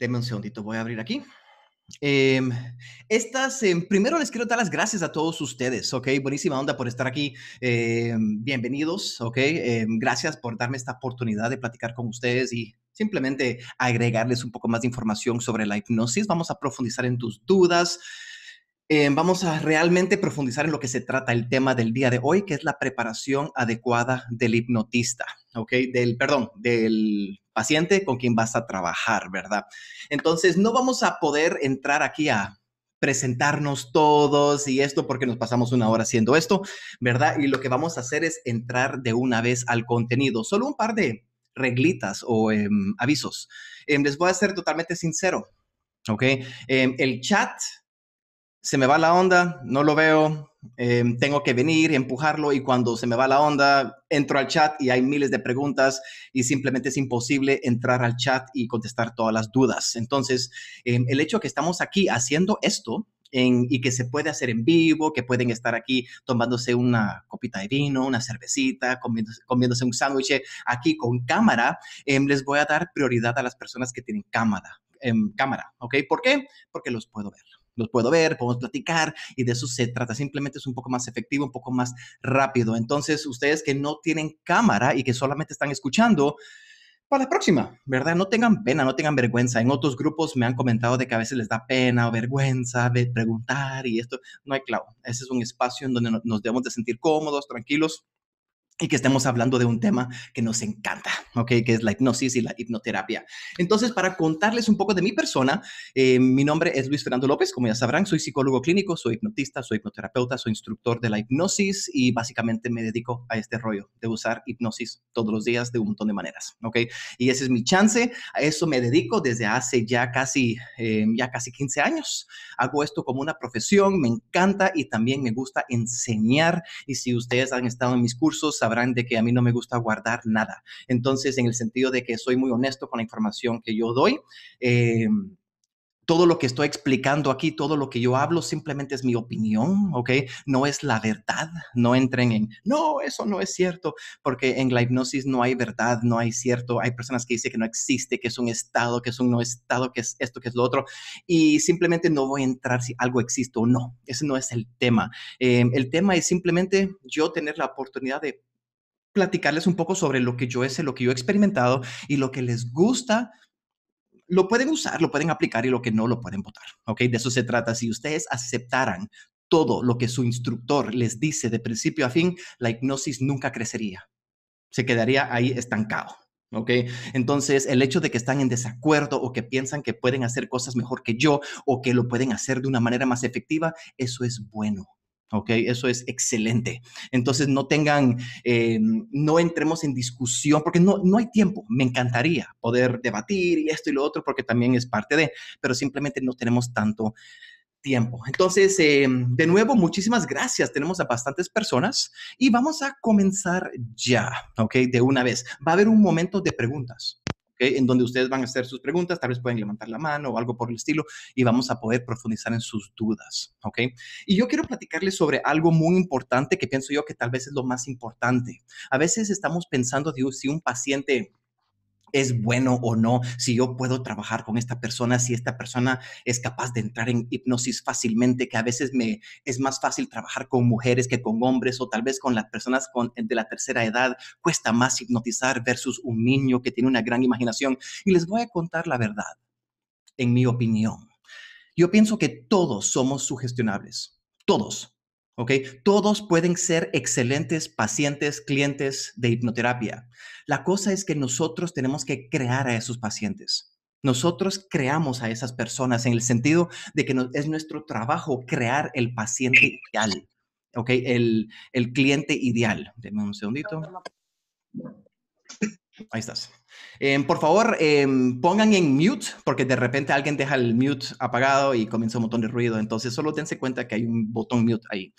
Deme un segundito, voy a abrir aquí. Em, estas, em, primero les quiero dar las gracias a todos ustedes, ¿ok? Buenísima onda por estar aquí. Em, bienvenidos, ¿ok? gracias por darme esta oportunidad de platicar con ustedes y simplemente agregarles un poco más de información sobre la hipnosis. Vamos a profundizar en tus dudas. Eh, vamos a realmente profundizar en lo que se trata el tema del día de hoy, que es la preparación adecuada del hipnotista, ¿ok? Del, perdón, del paciente con quien vas a trabajar, ¿verdad? Entonces, no vamos a poder entrar aquí a presentarnos todos y esto porque nos pasamos una hora haciendo esto, ¿verdad? Y lo que vamos a hacer es entrar de una vez al contenido. Solo un par de reglitas o em, avisos. Em, les voy a ser totalmente sincero, ¿ok? Em, el chat se me va la onda, no lo veo, em, tengo que venir, empujarlo y cuando se me va la onda, entro al chat y hay miles de preguntas y simplemente es imposible entrar al chat y contestar todas las dudas. Entonces, em, el hecho de que estamos aquí haciendo esto y que se puede hacer en vivo, que pueden estar aquí tomándose una copita de vino, una cervecita, comiéndose, un sándwich aquí con cámara, em, les voy a dar prioridad a las personas que tienen cámara, cámara, ¿ok? ¿Por qué? Porque los puedo ver los puedo ver, podemos platicar y de eso se trata. Simplemente es un poco más efectivo, un poco más rápido. Entonces, ustedes que no tienen cámara y que solamente están escuchando, para la próxima, ¿verdad? No tengan pena, no tengan vergüenza. En otros grupos me han comentado de que a veces les da pena o vergüenza de preguntar y esto. No hay clavo. Ese es un espacio en donde nos debemos de sentir cómodos, tranquilos y que estemos hablando de un tema que nos encanta, ¿ok? Que es la hipnosis y la hipnoterapia. Entonces, para contarles un poco de mi persona, eh, mi nombre es Luis Fernando López, como ya sabrán, soy psicólogo clínico, soy hipnotista, soy hipnoterapeuta, soy instructor de la hipnosis y básicamente me dedico a este rollo de usar hipnosis todos los días de un montón de maneras, ¿ok? Y ese es mi chance, a eso me dedico desde hace ya casi, eh, ya casi 15 años. Hago esto como una profesión, me encanta y también me gusta enseñar y si ustedes han estado en mis cursos, sabrán de que a mí no me gusta guardar nada. Entonces, en el sentido de que soy muy honesto con la información que yo doy, em, todo lo que estoy explicando aquí, todo lo que yo hablo, simplemente es mi opinión, ¿ok? No es la verdad. No entren en, no, eso no es cierto, porque en la hipnosis no hay verdad, no hay cierto. Hay personas que dicen que no existe, que es un estado, que es un no estado, que es esto, que es lo otro. Y simplemente no voy a entrar si algo existe o no. Ese no es el tema. Em, el tema es simplemente yo tener la oportunidad de platicarles un poco sobre lo que yo sé, lo que yo he experimentado y lo que les gusta. Lo pueden usar, lo pueden aplicar y lo que no lo pueden votar. ¿ok? De eso se trata. Si ustedes aceptaran todo lo que su instructor les dice de principio a fin, la hipnosis nunca crecería. Se quedaría ahí estancado. ¿Ok? Entonces, el hecho de que están en desacuerdo o que piensan que pueden hacer cosas mejor que yo o que lo pueden hacer de una manera más efectiva, eso es bueno ¿ok? Eso es excelente. Entonces, no tengan, eh, no entremos en discusión, porque no, no hay tiempo. Me encantaría poder debatir y esto y lo otro, porque también es parte de, pero simplemente no tenemos tanto tiempo. Entonces, eh, de nuevo, muchísimas gracias. Tenemos a bastantes personas y vamos a comenzar ya, ¿ok? De una vez. Va a haber un momento de preguntas en donde ustedes van a hacer sus preguntas, tal vez pueden levantar la mano o algo por el estilo y vamos a poder profundizar en sus dudas. ¿ok? Y yo quiero platicarles sobre algo muy importante que pienso yo que tal vez es lo más importante. A veces estamos pensando, digo, si un paciente es bueno o no, si yo puedo trabajar con esta persona, si esta persona es capaz de entrar en hipnosis fácilmente, que a veces me es más fácil trabajar con mujeres que con hombres o tal vez con las personas con, de la tercera edad, cuesta más hipnotizar versus un niño que tiene una gran imaginación. Y les voy a contar la verdad, en mi opinión. Yo pienso que todos somos sugestionables, todos, todos pueden ser excelentes pacientes, clientes de hipnoterapia. La cosa es que nosotros tenemos que crear a esos pacientes. Nosotros creamos a esas personas en el sentido de que es nuestro trabajo crear el paciente ideal, ¿ok? El, el cliente ideal. Deme un segundito. Ahí estás. Em, por favor, em, pongan en mute, porque de repente alguien deja el mute apagado y comienza un montón de ruido. Entonces, solo dense cuenta que hay un botón mute ahí.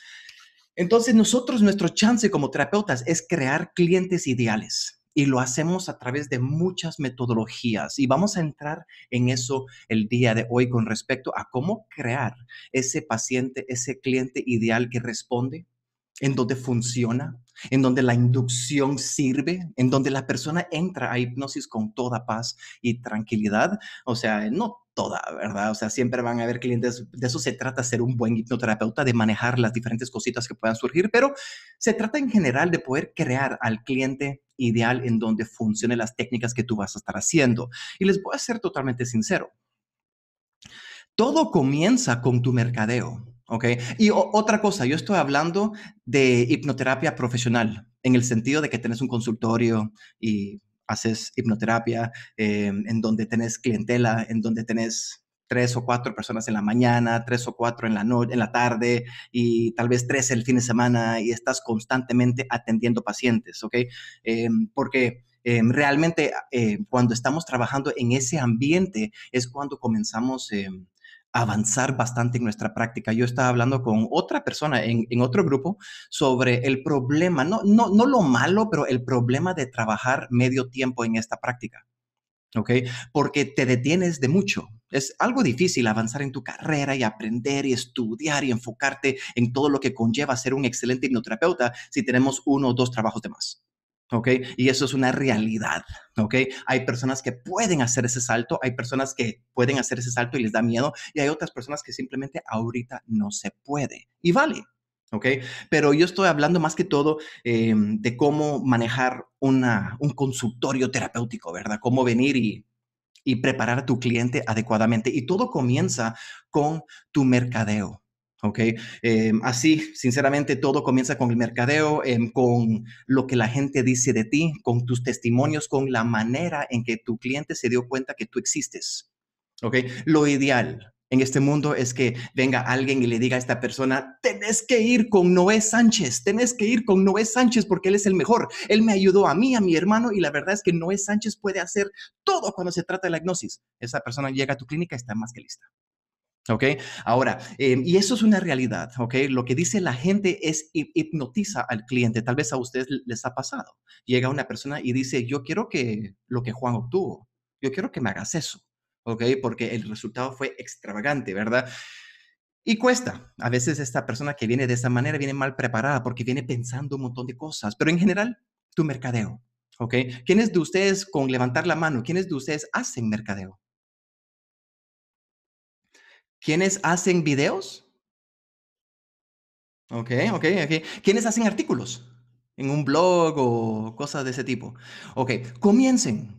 Entonces, nosotros, nuestro chance como terapeutas es crear clientes ideales. Y lo hacemos a través de muchas metodologías. Y vamos a entrar en eso el día de hoy con respecto a cómo crear ese paciente, ese cliente ideal que responde en donde funciona, en donde la inducción sirve, en donde la persona entra a hipnosis con toda paz y tranquilidad. O sea, no toda, ¿verdad? O sea, siempre van a haber clientes, de eso se trata ser un buen hipnoterapeuta, de manejar las diferentes cositas que puedan surgir, pero se trata en general de poder crear al cliente ideal en donde funcionen las técnicas que tú vas a estar haciendo. Y les voy a ser totalmente sincero. Todo comienza con tu mercadeo. ¿ok? Y otra cosa, yo estoy hablando de hipnoterapia profesional, en el sentido de que tenés un consultorio y haces hipnoterapia, em, en donde tenés clientela, en donde tenés tres o cuatro personas en la mañana, tres o cuatro en la, noche, en la tarde y tal vez tres el fin de semana y estás constantemente atendiendo pacientes, ¿ok? Em, porque... Em, realmente eh, cuando estamos trabajando en ese ambiente es cuando comenzamos avanzar bastante en nuestra práctica. Yo estaba hablando con otra persona en, otro grupo sobre el problema, no, no, no lo malo, pero el problema de trabajar medio tiempo en esta práctica. ¿ok? Porque te detienes de mucho. Es algo difícil avanzar en tu carrera y aprender y estudiar y enfocarte en todo lo que conlleva ser un excelente hipnoterapeuta si tenemos uno o dos trabajos de más. ¿ok? Y eso es una realidad, ¿ok? Hay personas que pueden hacer ese salto, hay personas que pueden hacer ese salto y les da miedo, y hay otras personas que simplemente ahorita no se puede. Y vale, ¿ok? Pero yo estoy hablando más que todo em, de cómo manejar un consultorio terapéutico, ¿verdad? Cómo venir y, y preparar a tu cliente adecuadamente. Y todo comienza con tu mercadeo. ¿ok? Em, así, sinceramente, todo comienza con el mercadeo, em, con lo que la gente dice de ti, con tus testimonios, con la manera en que tu cliente se dio cuenta que tú existes, ¿ok? Lo ideal en este mundo es que venga alguien y le diga a esta persona, tenés que ir con Noé Sánchez, tenés que ir con Noé Sánchez porque él es el mejor, él me ayudó a mí, a mi hermano, y la verdad es que Noé Sánchez puede hacer todo cuando se trata de la hipnosis. Esa persona llega a tu clínica y está más que lista. ¿Ok? Ahora, eh, y eso es una realidad, ¿ok? Lo que dice la gente es hipnotiza al cliente. Tal vez a ustedes les ha pasado. Llega una persona y dice, yo quiero que lo que Juan obtuvo, yo quiero que me hagas eso, ¿ok? Porque el resultado fue extravagante, ¿verdad? Y cuesta. A veces esta persona que viene de esa manera viene mal preparada porque viene pensando un montón de cosas, pero en general, tu mercadeo, ¿ok? ¿Quiénes de ustedes con levantar la mano, quiénes de ustedes hacen mercadeo? ¿Quiénes hacen videos? Ok, ok, ok. ¿Quiénes hacen artículos? En un blog o cosas de ese tipo. Ok, comiencen.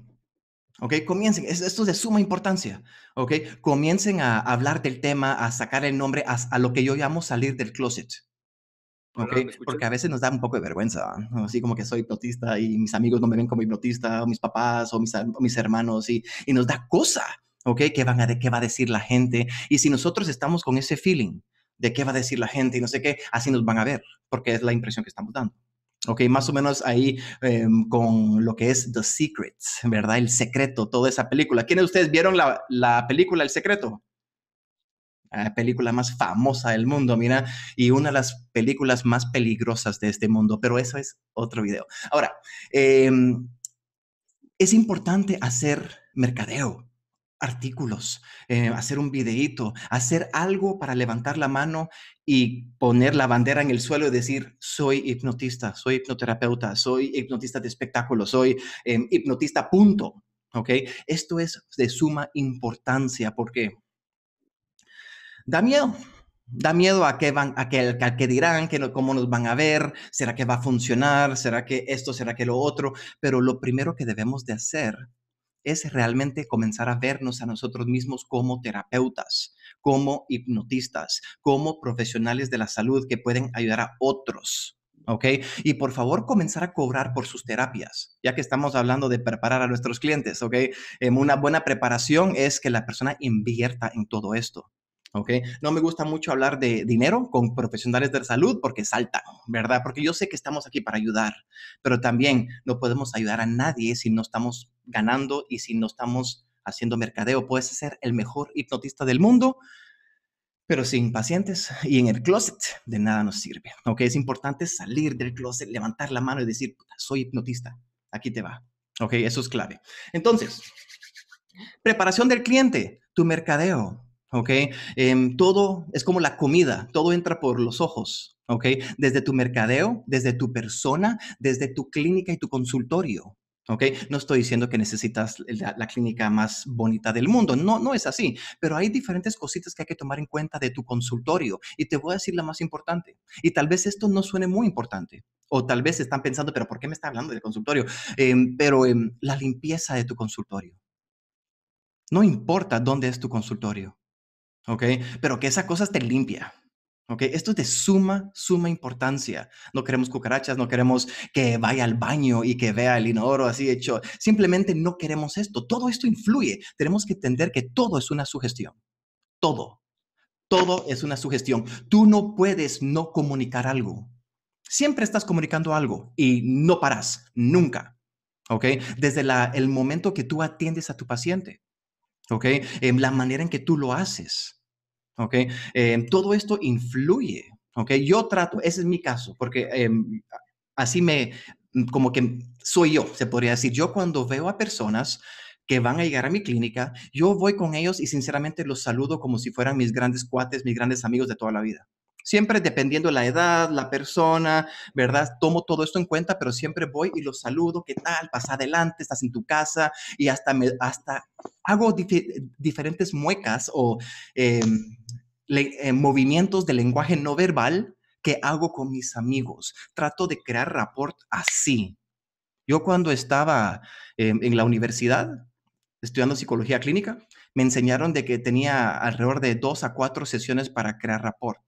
¿Ok? Comiencen. Esto es de suma importancia. ¿Ok? Comiencen a hablar del tema, a sacar el nombre, a, lo que yo llamo salir del closet. Okay, porque a veces nos da un poco de vergüenza, así como que soy hipnotista y mis amigos no me ven como hipnotista, o mis papás o mis, mis hermanos, y, y, nos da cosa ¿ok? ¿Qué, van a, ¿Qué va a decir la gente? Y si nosotros estamos con ese feeling de qué va a decir la gente y no sé qué, así nos van a ver, porque es la impresión que estamos dando. Ok, más o menos ahí em, con lo que es The Secrets, ¿verdad? El secreto, toda esa película. ¿Quiénes de ustedes vieron la, la película El secreto? La ah, película más famosa del mundo, mira, y una de las películas más peligrosas de este mundo, pero eso es otro video. Ahora, em, es importante hacer mercadeo, artículos, eh, hacer un videíto, hacer algo para levantar la mano y poner la bandera en el suelo y decir, soy hipnotista, soy hipnoterapeuta, soy hipnotista de espectáculo, soy em, hipnotista punto. ¿Ok? Esto es de suma importancia porque da miedo. Da miedo a que van, a que, que dirán, que no, cómo nos van a ver, será que va a funcionar, será que esto, será que lo otro, pero lo primero que debemos de hacer es realmente comenzar a vernos a nosotros mismos como terapeutas, como hipnotistas, como profesionales de la salud que pueden ayudar a otros. ¿Ok? Y por favor, comenzar a cobrar por sus terapias, ya que estamos hablando de preparar a nuestros clientes, ¿ok? Eh, una buena preparación es que la persona invierta en todo esto. ¿Ok? No me gusta mucho hablar de dinero con profesionales de salud porque salta, ¿verdad? Porque yo sé que estamos aquí para ayudar, pero también no podemos ayudar a nadie si no estamos ganando y si no estamos haciendo mercadeo. Puedes ser el mejor hipnotista del mundo, pero sin pacientes y en el closet de nada nos sirve, ¿ok? Es importante salir del closet, levantar la mano y decir, soy hipnotista, aquí te va, ¿ok? Eso es clave. Entonces, preparación del cliente, tu mercadeo, ¿ok? Em, todo es como la comida, todo entra por los ojos, ¿ok? Desde tu mercadeo, desde tu persona, desde tu clínica y tu consultorio. ¿Ok? No estoy diciendo que necesitas la, clínica más bonita del mundo, no, no es así, pero hay diferentes cositas que hay que tomar en cuenta de tu consultorio y te voy a decir la más importante. Y tal vez esto no suene muy importante, o tal vez están pensando, pero ¿por qué me está hablando del consultorio? Em, pero em, la limpieza de tu consultorio. No importa dónde es tu consultorio, ¿ok? Pero que esa cosa esté limpia. Okay, Esto es de suma, suma importancia. No queremos cucarachas, no queremos que vaya al baño y que vea el inodoro así hecho. Simplemente no queremos esto. Todo esto influye. Tenemos que entender que todo es una sugestión. Todo. Todo es una sugestión. Tú no puedes no comunicar algo. Siempre estás comunicando algo y no paras, nunca. okay. Desde el momento que tú atiendes a tu paciente. ¿ok? en em, la manera en que tú lo haces, ¿ok? Em, todo esto influye, ¿ok? Yo trato, ese es mi caso, porque em, así me, mm, como que soy yo, se podría decir. Yo cuando veo a personas que van a llegar a mi clínica, yo voy con ellos y sinceramente los saludo como si fueran mis grandes cuates, mis grandes amigos de toda la vida. Siempre dependiendo la edad, la persona, ¿verdad? Tomo todo esto en cuenta, pero siempre voy y los saludo, ¿qué tal? Pasa adelante, estás en tu casa y hasta, hasta hago diferentes muecas o em, eh, movimientos de lenguaje no verbal que hago con mis amigos. Trato de crear rapport así. Yo cuando estaba em, en la universidad estudiando psicología clínica, me enseñaron de que tenía alrededor de dos a cuatro sesiones para crear rapport.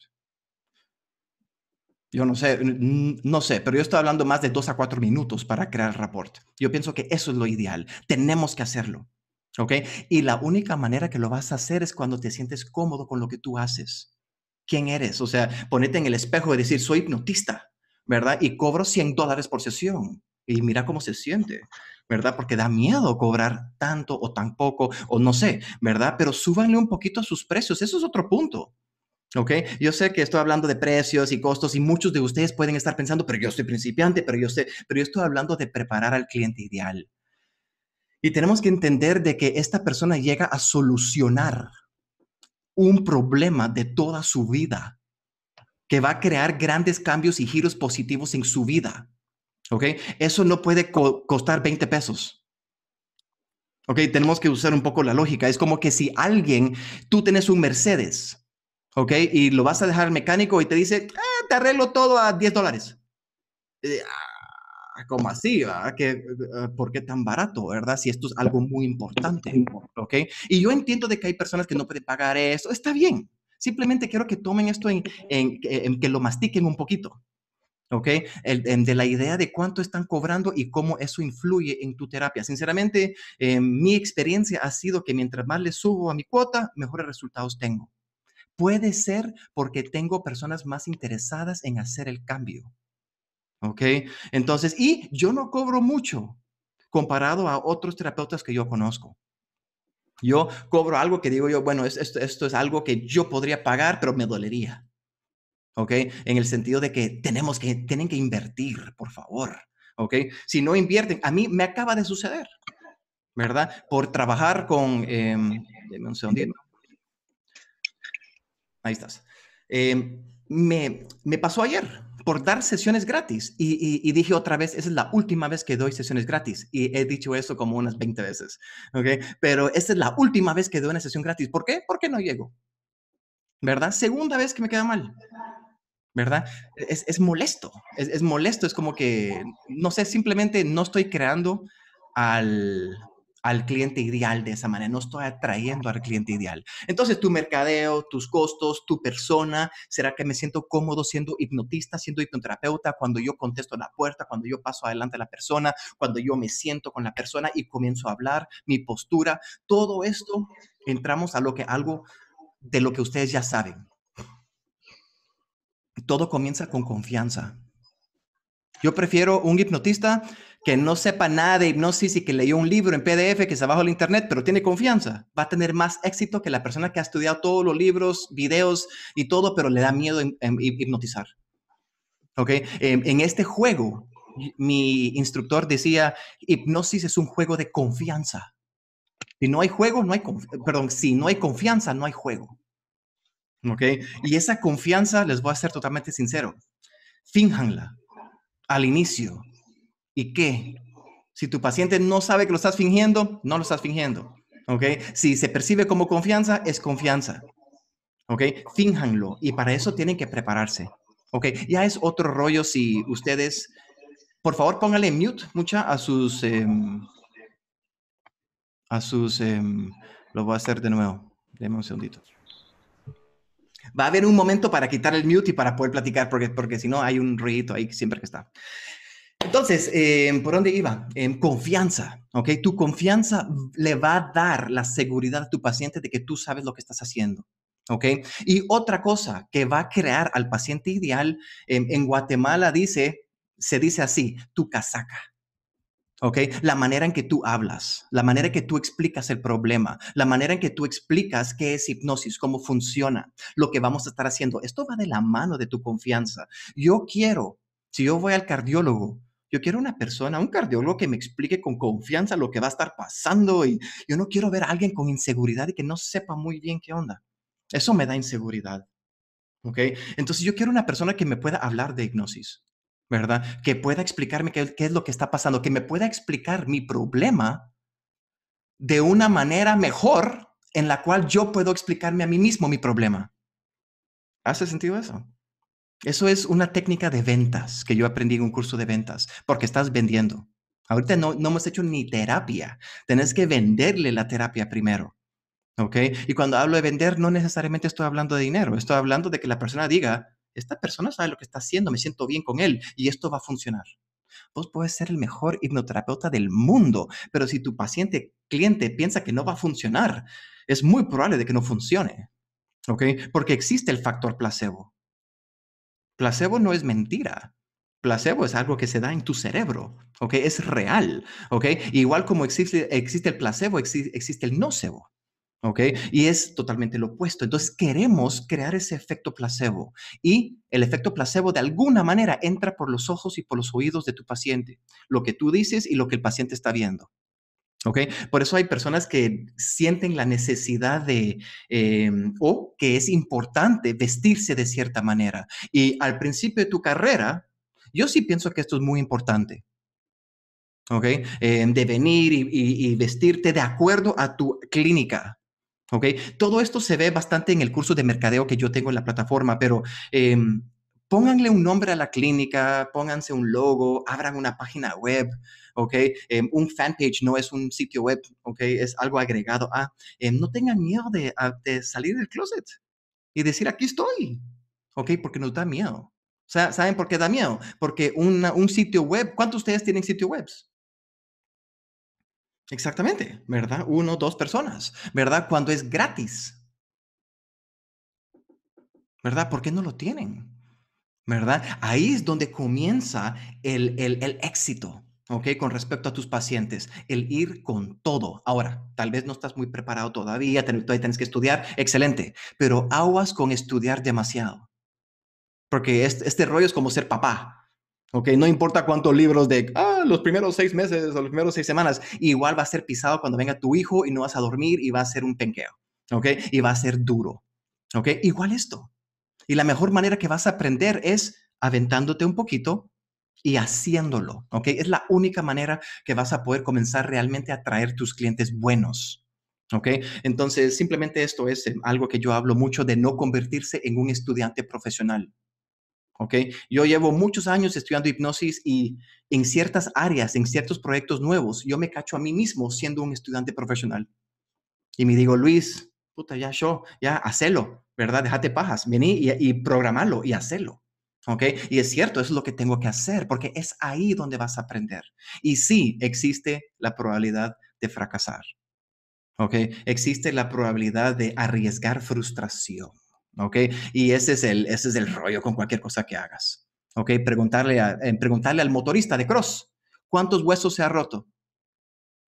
Yo no sé, no sé, pero yo estoy hablando más de dos a cuatro minutos para crear el reporte. Yo pienso que eso es lo ideal. Tenemos que hacerlo. ¿Ok? Y la única manera que lo vas a hacer es cuando te sientes cómodo con lo que tú haces. ¿Quién eres? O sea, ponete en el espejo y decir, soy hipnotista, ¿verdad? Y cobro 100 dólares por sesión. Y mira cómo se siente, ¿verdad? Porque da miedo cobrar tanto o tan poco, o no sé, ¿verdad? Pero súbanle un poquito a sus precios. Eso es otro punto. ¿Ok? Yo sé que estoy hablando de precios y costos y muchos de ustedes pueden estar pensando, pero yo soy principiante, pero yo sé, pero yo estoy hablando de preparar al cliente ideal. Y tenemos que entender de que esta persona llega a solucionar un problema de toda su vida que va a crear grandes cambios y giros positivos en su vida. ¿Ok? Eso no puede costar 20 pesos. ¿Ok? Tenemos que usar un poco la lógica. Es como que si alguien, tú tienes un Mercedes ¿ok? Y lo vas a dejar al mecánico y te dice, ah, te arreglo todo a 10 dólares. Ah, ¿Cómo así? Ah, eh, eh, ¿Por qué tan barato, verdad? Si esto es algo muy importante, ¿ok? Y yo entiendo de que hay personas que no pueden pagar eso, está bien. Simplemente quiero que tomen esto en, que lo mastiquen un poquito, ¿ok? de la idea de cuánto están cobrando y cómo eso influye en tu terapia. Sinceramente, eh, mi experiencia ha sido que mientras más le subo a mi cuota, mejores resultados tengo. Puede ser porque tengo personas más interesadas en hacer el cambio. ¿Ok? Entonces, y yo no cobro mucho comparado a otros terapeutas que yo conozco. Yo cobro algo que digo yo, bueno, esto, esto es algo que yo podría pagar, pero me dolería. ¿Ok? En el sentido de que tenemos que, tienen que invertir, por favor. ¿Ok? Si no invierten, a mí me acaba de suceder, ¿verdad? Por trabajar con, eh, un segundito Ahí estás. Em, me, pasó ayer por dar sesiones gratis y, dije otra vez, esa es la última vez que doy sesiones gratis y he dicho eso como unas 20 veces, ¿ok? Pero esta es la última vez que doy una sesión gratis. ¿Por qué? Porque no llego, ¿verdad? Segunda vez que me queda mal, ¿verdad? Es, molesto, es molesto, es como que, no sé, simplemente no estoy creando al, al cliente ideal de esa manera, no estoy atrayendo al cliente ideal. Entonces, tu mercadeo, tus costos, tu persona, ¿será que me siento cómodo siendo hipnotista, siendo hipnoterapeuta cuando yo contesto la puerta, cuando yo paso adelante a la persona, cuando yo me siento con la persona y comienzo a hablar, mi postura? Todo esto entramos a lo que algo de lo que ustedes ya saben. Todo comienza con confianza. Yo prefiero un hipnotista que no sepa nada de hipnosis y que leyó un libro en PDF que está bajo el internet, pero tiene confianza, va a tener más éxito que la persona que ha estudiado todos los libros, videos y todo, pero le da miedo en, hipnotizar. ¿Ok? En, este juego, mi instructor decía, hipnosis es un juego de confianza. Si no hay juego, no hay perdón, si no hay confianza, no hay juego. ¿Ok? Y esa confianza, les voy a ser totalmente sincero, fínjanla al inicio, ¿Y qué? Si tu paciente no sabe que lo estás fingiendo, no lo estás fingiendo. ¿Ok? Si se percibe como confianza, es confianza. ¿Ok? Fínjanlo. Y para eso tienen que prepararse. ¿Ok? Ya es otro rollo si ustedes... Por favor, póngale mute mucha a sus... Em, a sus... Em, lo voy a hacer de nuevo. Deme un segundito. Va a haber un momento para quitar el mute y para poder platicar, porque, porque si no hay un ruido ahí siempre que está. Entonces, eh, ¿por dónde iba? Em, confianza, ¿ok? Tu confianza le va a dar la seguridad a tu paciente de que tú sabes lo que estás haciendo. ¿Ok? Y otra cosa que va a crear al paciente ideal, em, en Guatemala dice, se dice así, tu casaca. ¿Ok? La manera en que tú hablas, la manera en que tú explicas el problema, la manera en que tú explicas qué es hipnosis, cómo funciona, lo que vamos a estar haciendo. Esto va de la mano de tu confianza. Yo quiero si yo voy al cardiólogo yo quiero una persona, un cardiólogo que me explique con confianza lo que va a estar pasando y yo no quiero ver a alguien con inseguridad y que no sepa muy bien qué onda. Eso me da inseguridad. ¿Ok? Entonces yo quiero una persona que me pueda hablar de hipnosis, ¿verdad? Que pueda explicarme qué es lo que está pasando, que me pueda explicar mi problema de una manera mejor en la cual yo puedo explicarme a mí mismo mi problema. ¿Hace sentido eso? Eso es una técnica de ventas que yo aprendí en un curso de ventas, porque estás vendiendo. Ahorita no, no hemos hecho ni terapia. Tenés que venderle la terapia primero. ¿Ok? Y cuando hablo de vender, no necesariamente estoy hablando de dinero. Estoy hablando de que la persona diga, esta persona sabe lo que está haciendo, me siento bien con él y esto va a funcionar. Vos podés ser el mejor hipnoterapeuta del mundo, pero si tu paciente, cliente piensa que no va a funcionar, es muy probable de que no funcione. ¿Ok? Porque existe el factor placebo. Placebo no es mentira. Placebo es algo que se da en tu cerebro, ¿ok? Es real, ¿ok? Igual como existe, el placebo, existe, el nocebo, ¿ok? Y es totalmente lo opuesto. Entonces queremos crear ese efecto placebo y el efecto placebo de alguna manera entra por los ojos y por los oídos de tu paciente, lo que tú dices y lo que el paciente está viendo. Okay. Por eso hay personas que sienten la necesidad de, em, o que es importante vestirse de cierta manera. Y al principio de tu carrera, yo sí pienso que esto es muy importante. ¿Ok? Em, de venir y, vestirte de acuerdo a tu clínica. ¿Ok? Todo esto se ve bastante en el curso de mercadeo que yo tengo en la plataforma, pero em, pónganle un nombre a la clínica, pónganse un logo, abran una página web. ¿ok? Eh, un fanpage no es un sitio web, ¿ok? Es algo agregado a. Eh, no tengan miedo ah, de, salir del closet y decir, aquí estoy, ¿ok? Porque nos da miedo. O sea, ¿Saben por qué da miedo? Porque un sitio web, ¿cuántos de ustedes tienen sitio webs? Exactamente, ¿verdad? Uno, dos personas, ¿verdad? Cuando es gratis. ¿Verdad? ¿Por qué no lo tienen? ¿Verdad? Ahí es donde comienza el éxito, ¿ok? Con respecto a tus pacientes, el ir con todo. Ahora, tal vez no estás muy preparado todavía, todavía tienes que estudiar, excelente, pero aguas con estudiar demasiado, porque este, rollo es como ser papá. Ok, no importa cuántos libros de ah, los primeros seis meses o los primeros seis semanas, igual va a ser pisado cuando venga tu hijo y no vas a dormir y va a ser un penqueo. Ok, y va a ser duro. Ok, igual esto. Y la mejor manera que vas a aprender es aventándote un poquito, y haciéndolo, ¿ok? Es la única manera que vas a poder comenzar realmente a traer tus clientes buenos. ¿Ok? Entonces, simplemente esto es eh, algo que yo hablo mucho de no convertirse en un estudiante profesional. ¿Ok? Yo llevo muchos años estudiando hipnosis y en ciertas áreas, en ciertos proyectos nuevos, yo me cacho a mí mismo siendo un estudiante profesional. Y me digo, Luis, puta, ya yo, ya, hacelo, ¿verdad? Déjate pajas, vení y, y programalo y hacelo. ¿Ok? Y es cierto, eso es lo que tengo que hacer, porque es ahí donde vas a aprender. Y sí, existe la probabilidad de fracasar. ¿Ok? Existe la probabilidad de arriesgar frustración. ¿Ok? Y ese es el, ese es el rollo con cualquier cosa que hagas. ¿Ok? Preguntarle, eh, preguntarle al motorista de cross, ¿cuántos huesos se ha roto?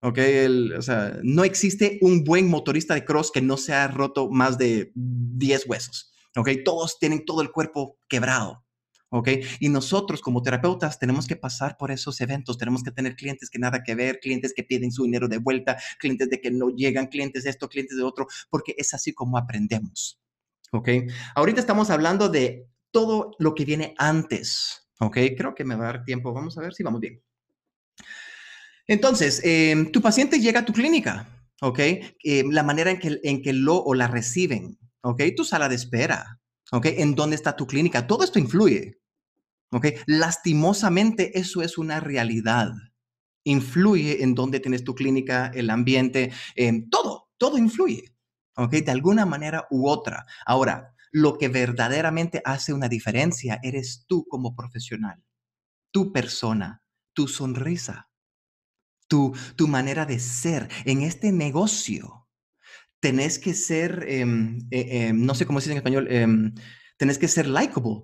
¿Ok? o sea, no existe un buen motorista de cross que no se ha roto más de 10 huesos. ¿Ok? Todos tienen todo el cuerpo quebrado. ¿ok? Y nosotros como terapeutas tenemos que pasar por esos eventos, tenemos que tener clientes que nada que ver, clientes que piden su dinero de vuelta, clientes de que no llegan, clientes de esto, clientes de otro, porque es así como aprendemos, ¿ok? Ahorita estamos hablando de todo lo que viene antes, ¿ok? Creo que me va a dar tiempo, vamos a ver si vamos bien. Entonces, em, tu paciente llega a tu clínica, ¿ok? Em, la manera en que, en que lo o la reciben, ¿ok? Tu sala de espera, ¿ok? En dónde está tu clínica. Todo esto influye, ¿ok? Lastimosamente eso es una realidad. Influye en dónde tienes tu clínica, el ambiente, en em, todo, todo influye, ¿ok? De alguna manera u otra. Ahora, lo que verdaderamente hace una diferencia eres tú como profesional, tu persona, tu sonrisa, tu, tu manera de ser en este negocio tenés que ser, em, eh, em, no sé cómo se dice en español, em, tenés que ser likable.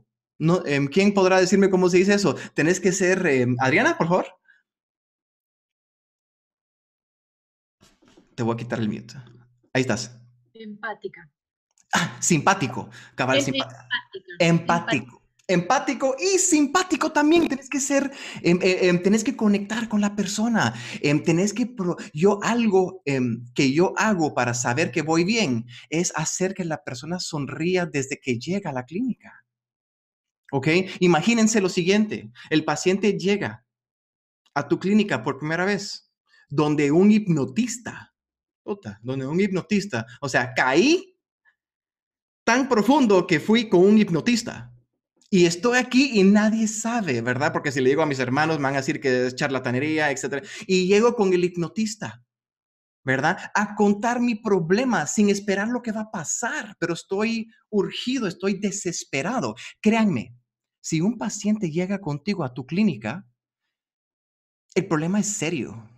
¿Quién podrá decirme cómo se dice eso? Tenés que ser, Adriana, por favor. Te voy a quitar el mute. Ahí estás. Empática. Ah, simpático. Cabal, simpático. empático empático y simpático también. Tenés que ser, em, eh, em, tenés que conectar con la persona. Em, tenés que, yo algo que yo hago para saber que voy bien es hacer que la persona sonría desde que llega a la clínica. ¿Ok? Imagínense lo siguiente. El paciente llega a tu clínica por primera vez, donde un hipnotista, donde un hipnotista, o sea, caí tan profundo que fui con un hipnotista y estoy aquí y nadie sabe, ¿verdad? Porque si le digo a mis hermanos, me van a decir que es charlatanería, etc. Y llego con el hipnotista, ¿verdad? A contar mi problema sin esperar lo que va a pasar, pero estoy urgido, estoy desesperado. Créanme, si un paciente llega contigo a tu clínica, el problema es serio.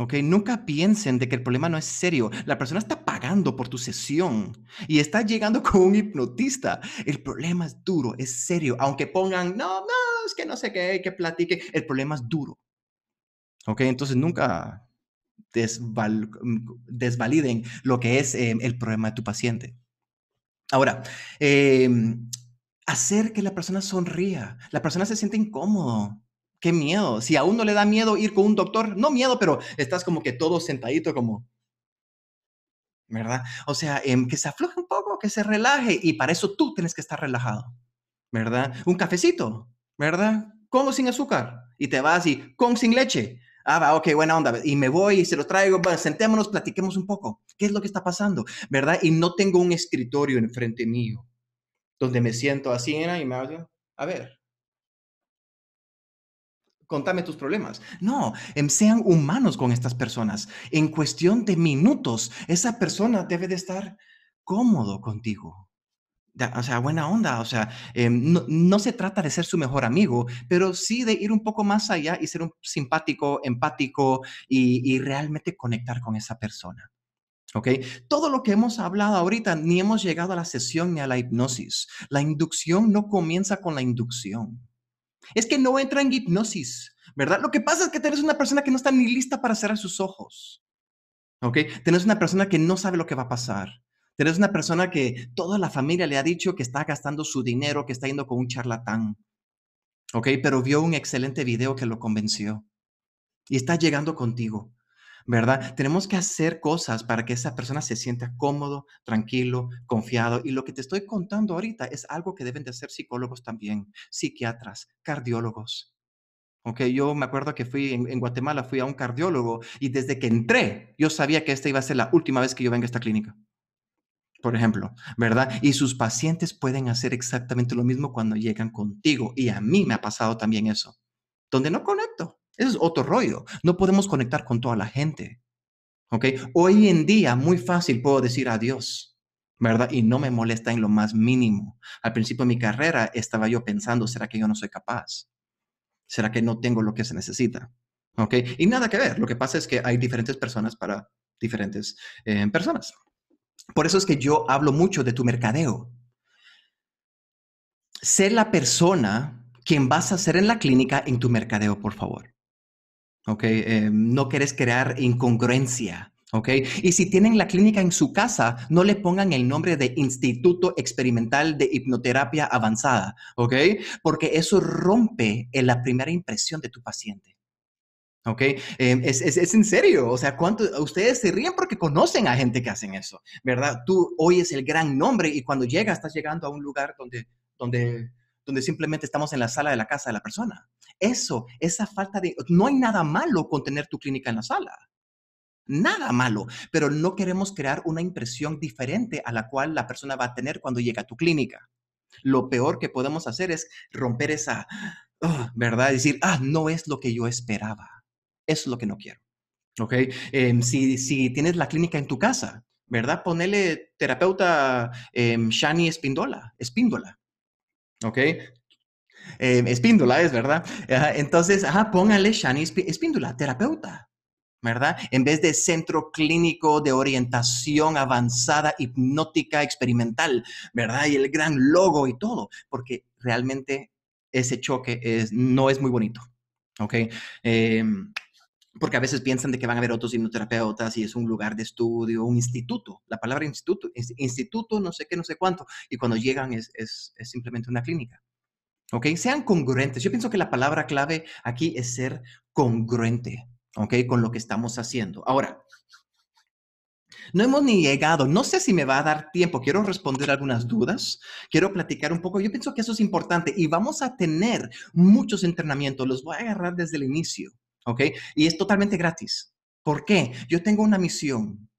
¿Ok? Nunca piensen de que el problema no es serio. La persona está pagando por tu sesión y está llegando con un hipnotista. El problema es duro, es serio. Aunque pongan, no, no, es que no sé qué, que platique, el problema es duro. ¿Ok? Entonces nunca mm, desvaliden lo que es em, el problema de tu paciente. Ahora, em, hacer que la persona sonría. La persona se siente incómodo qué miedo. Si a uno le da miedo ir con un doctor, no miedo, pero estás como que todo sentadito como... ¿Verdad? O sea, em, que se afloje un poco, que se relaje. Y para eso tú tienes que estar relajado. ¿Verdad? Un cafecito, ¿verdad? Como sin azúcar. Y te vas y con sin leche. Ah, va, ok, buena onda. Y me voy y se lo traigo. sentémonos, platiquemos un poco. ¿Qué es lo que está pasando? ¿Verdad? Y no tengo un escritorio enfrente mío donde me siento así y me hago, a ver, contame tus problemas. No, em, sean humanos con estas personas. En cuestión de minutos, esa persona debe de estar cómodo contigo. O sea, buena onda, o sea, em, no, se trata de ser su mejor amigo, pero sí de ir un poco más allá y ser un simpático, empático y, y realmente conectar con esa persona. ¿Ok? Todo lo que hemos hablado ahorita, ni hemos llegado a la sesión ni a la hipnosis. La inducción no comienza con la inducción. Es que no entra en hipnosis, ¿verdad? Lo que pasa es que tenés una persona que no está ni lista para cerrar sus ojos. ¿Ok? Tenés una persona que no sabe lo que va a pasar. Tenés una persona que toda la familia le ha dicho que está gastando su dinero, que está yendo con un charlatán. ¿Ok? Pero vio un excelente video que lo convenció. Y está llegando contigo. ¿verdad? Tenemos que hacer cosas para que esa persona se sienta cómodo, tranquilo, confiado. Y lo que te estoy contando ahorita es algo que deben de hacer psicólogos también, psiquiatras, cardiólogos. Ok, yo me acuerdo que fui en, en Guatemala, fui a un cardiólogo y desde que entré, yo sabía que esta iba a ser la última vez que yo venga a esta clínica por ejemplo, ¿verdad? Y sus pacientes pueden hacer exactamente lo mismo cuando llegan contigo. Y a mí me ha pasado también eso, donde no conecto, eso es otro rollo. No podemos conectar con toda la gente. ¿Ok? Hoy en día, muy fácil puedo decir adiós, ¿verdad? Y no me molesta en lo más mínimo. Al principio de mi carrera estaba yo pensando, ¿será que yo no soy capaz? ¿Será que no tengo lo que se necesita? ¿Ok? Y nada que ver. Lo que pasa es que hay diferentes personas para diferentes eh, personas. Por eso es que yo hablo mucho de tu mercadeo. Sé la persona quien vas a ser en la clínica en tu mercadeo, por favor. ¿ok? Eh, no quieres crear incongruencia. ¿Ok? Y si tienen la clínica en su casa, no le pongan el nombre de Instituto Experimental de Hipnoterapia Avanzada, ¿ok? Porque eso rompe en eh, la primera impresión de tu paciente. ¿Ok? Em, es, en serio. O sea, ¿cuánto, ustedes se ríen porque conocen a gente que hacen eso, ¿verdad? Tú oyes el gran nombre y cuando llegas, estás llegando a un lugar donde, donde donde simplemente estamos en la sala de la casa de la persona. Eso, esa falta de... No hay nada malo con tener tu clínica en la sala. Nada malo, pero no queremos crear una impresión diferente a la cual la persona va a tener cuando llega a tu clínica. Lo peor que podemos hacer es romper esa, ah, ¿verdad? Decir, ah, no es lo que yo esperaba. es lo que no quiero. ¿Ok? Em, si, si, tienes la clínica en tu casa, ¿verdad? Ponele terapeuta em, Shani Espindola, Espíndola. ¿ok? Em, Espíndula, es, ¿verdad? Entonces, ajá, póngale Shani Espíndula, terapeuta, ¿verdad? En vez de centro clínico de orientación avanzada, hipnótica, experimental, ¿verdad? Y el gran logo y todo, porque realmente ese choque es, no es muy bonito, ¿ok? Eh, porque a veces piensan de que van a haber otros hipnoterapeutas y es un lugar de estudio, un instituto, la palabra instituto, instituto, no sé qué, no sé cuánto, y cuando llegan es, es, es simplemente una clínica. ¿Ok? Sean congruentes. Yo pienso que la palabra clave aquí es ser congruente, ¿ok? Con lo que estamos haciendo. Ahora, no hemos ni llegado. No sé si me va a dar tiempo. Quiero responder algunas dudas. Quiero platicar un poco. Yo pienso que eso es importante y vamos a tener muchos entrenamientos. Los voy a agarrar desde el inicio. ¿ok? Y es totalmente gratis. ¿Por qué? Yo tengo una misión,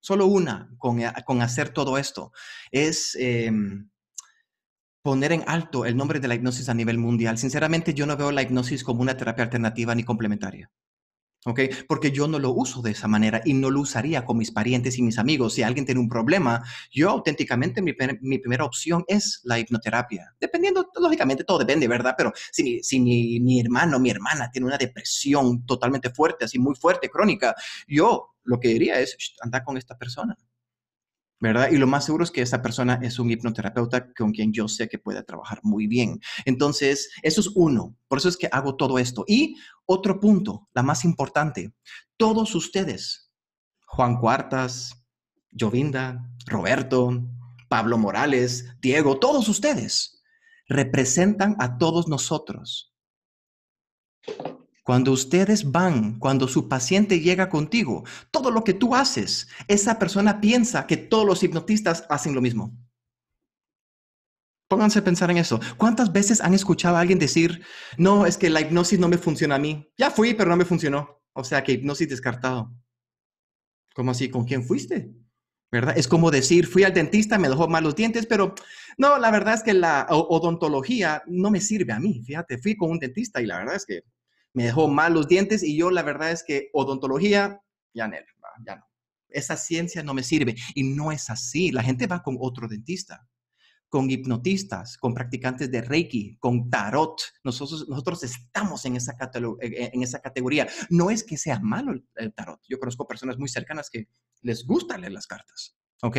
solo una, con, eh, hacer todo esto. Es... Em, poner en alto el nombre de la hipnosis a nivel mundial. Sinceramente, yo no veo la hipnosis como una terapia alternativa ni complementaria. Porque yo no lo uso de esa manera y no lo usaría con mis parientes y mis amigos. Si alguien tiene un problema, yo auténticamente mi, mi primera opción es la hipnoterapia. Dependiendo, lógicamente todo depende, ¿verdad? Pero si, si mi hermano o mi hermana tiene una depresión totalmente fuerte, así muy fuerte, crónica, yo lo que diría es andar con esta persona. ¿verdad? Y lo más seguro es que esa persona es un hipnoterapeuta con quien yo sé que puede trabajar muy bien. Entonces, eso es uno. Por eso es que hago todo esto. Y otro punto, la más importante, todos ustedes, Juan Cuartas, Jovinda, Roberto, Pablo Morales, Diego, todos ustedes representan a todos nosotros. Cuando ustedes van, cuando su paciente llega contigo, todo lo que tú haces, esa persona piensa que todos los hipnotistas hacen lo mismo. Pónganse a pensar en eso. ¿Cuántas veces han escuchado a alguien decir, no, es que la hipnosis no me funciona a mí? Ya fui, pero no me funcionó. O sea, que hipnosis descartado. ¿Cómo así? ¿Con quién fuiste? ¿Verdad? Es como decir, fui al dentista, me dejó mal los dientes, pero no, la verdad es que la odontología no me sirve a mí. Fíjate, fui con un dentista y la verdad es que me dejó mal los dientes y yo la verdad es que odontología, ya no, Esa ciencia no me sirve. Y no es así. La gente va con otro dentista, con hipnotistas, con practicantes de Reiki, con tarot. Nosotros, nosotros estamos en esa, categoría. No es que sea malo el tarot. Yo conozco personas muy cercanas que les gusta leer las cartas.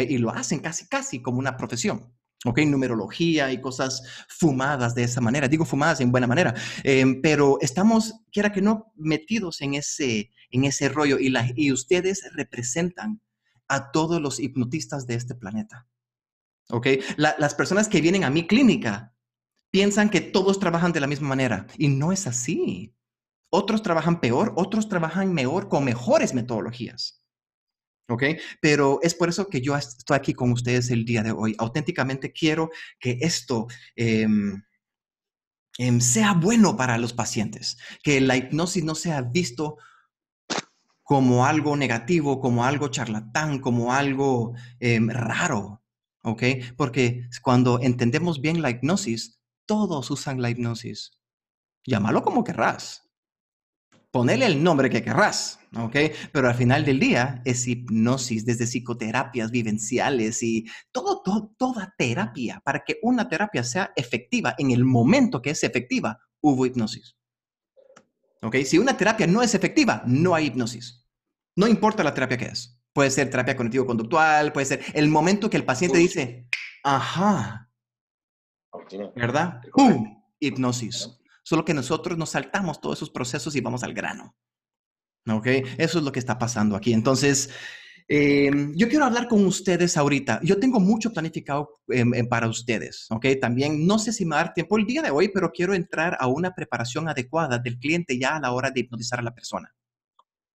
Y lo hacen casi, casi como una profesión. ¿ok? Numerología y cosas fumadas de esa manera. Digo fumadas en buena manera, em, pero estamos, quiera que no, metidos en ese, en ese rollo y, la, y ustedes representan a todos los hipnotistas de este planeta, ¿ok? las personas que vienen a mi clínica piensan que todos trabajan de la misma manera y no es así. Otros trabajan peor, otros trabajan mejor con mejores metodologías. ¿ok? Pero es por eso que yo estoy aquí con ustedes el día de hoy. Auténticamente quiero que esto... Em, em, sea bueno para los pacientes, que la hipnosis no sea visto como algo negativo, como algo charlatán, como algo em, raro, Porque cuando entendemos bien la hipnosis, todos usan la hipnosis. Llámalo como querrás, Ponele el nombre que querrás, ¿ok? Pero al final del día es hipnosis, desde psicoterapias vivenciales y todo, toda terapia. Para que una terapia sea efectiva, en el momento que es efectiva, hubo hipnosis. ¿Ok? Si una terapia no es efectiva, no hay hipnosis. No importa la terapia que es. Puede ser terapia cognitivo-conductual, puede ser el momento que el paciente dice, ajá, ¿verdad? Hipnosis. Solo que nosotros nos saltamos todos esos procesos y vamos al grano. ¿Ok? Eso es lo que está pasando aquí. Entonces, eh, yo quiero hablar con ustedes ahorita. Yo tengo mucho planificado em, em, para ustedes, ¿ok? También no sé si me dar tiempo el día de hoy, pero quiero entrar a una preparación adecuada del cliente ya a la hora de hipnotizar a la persona,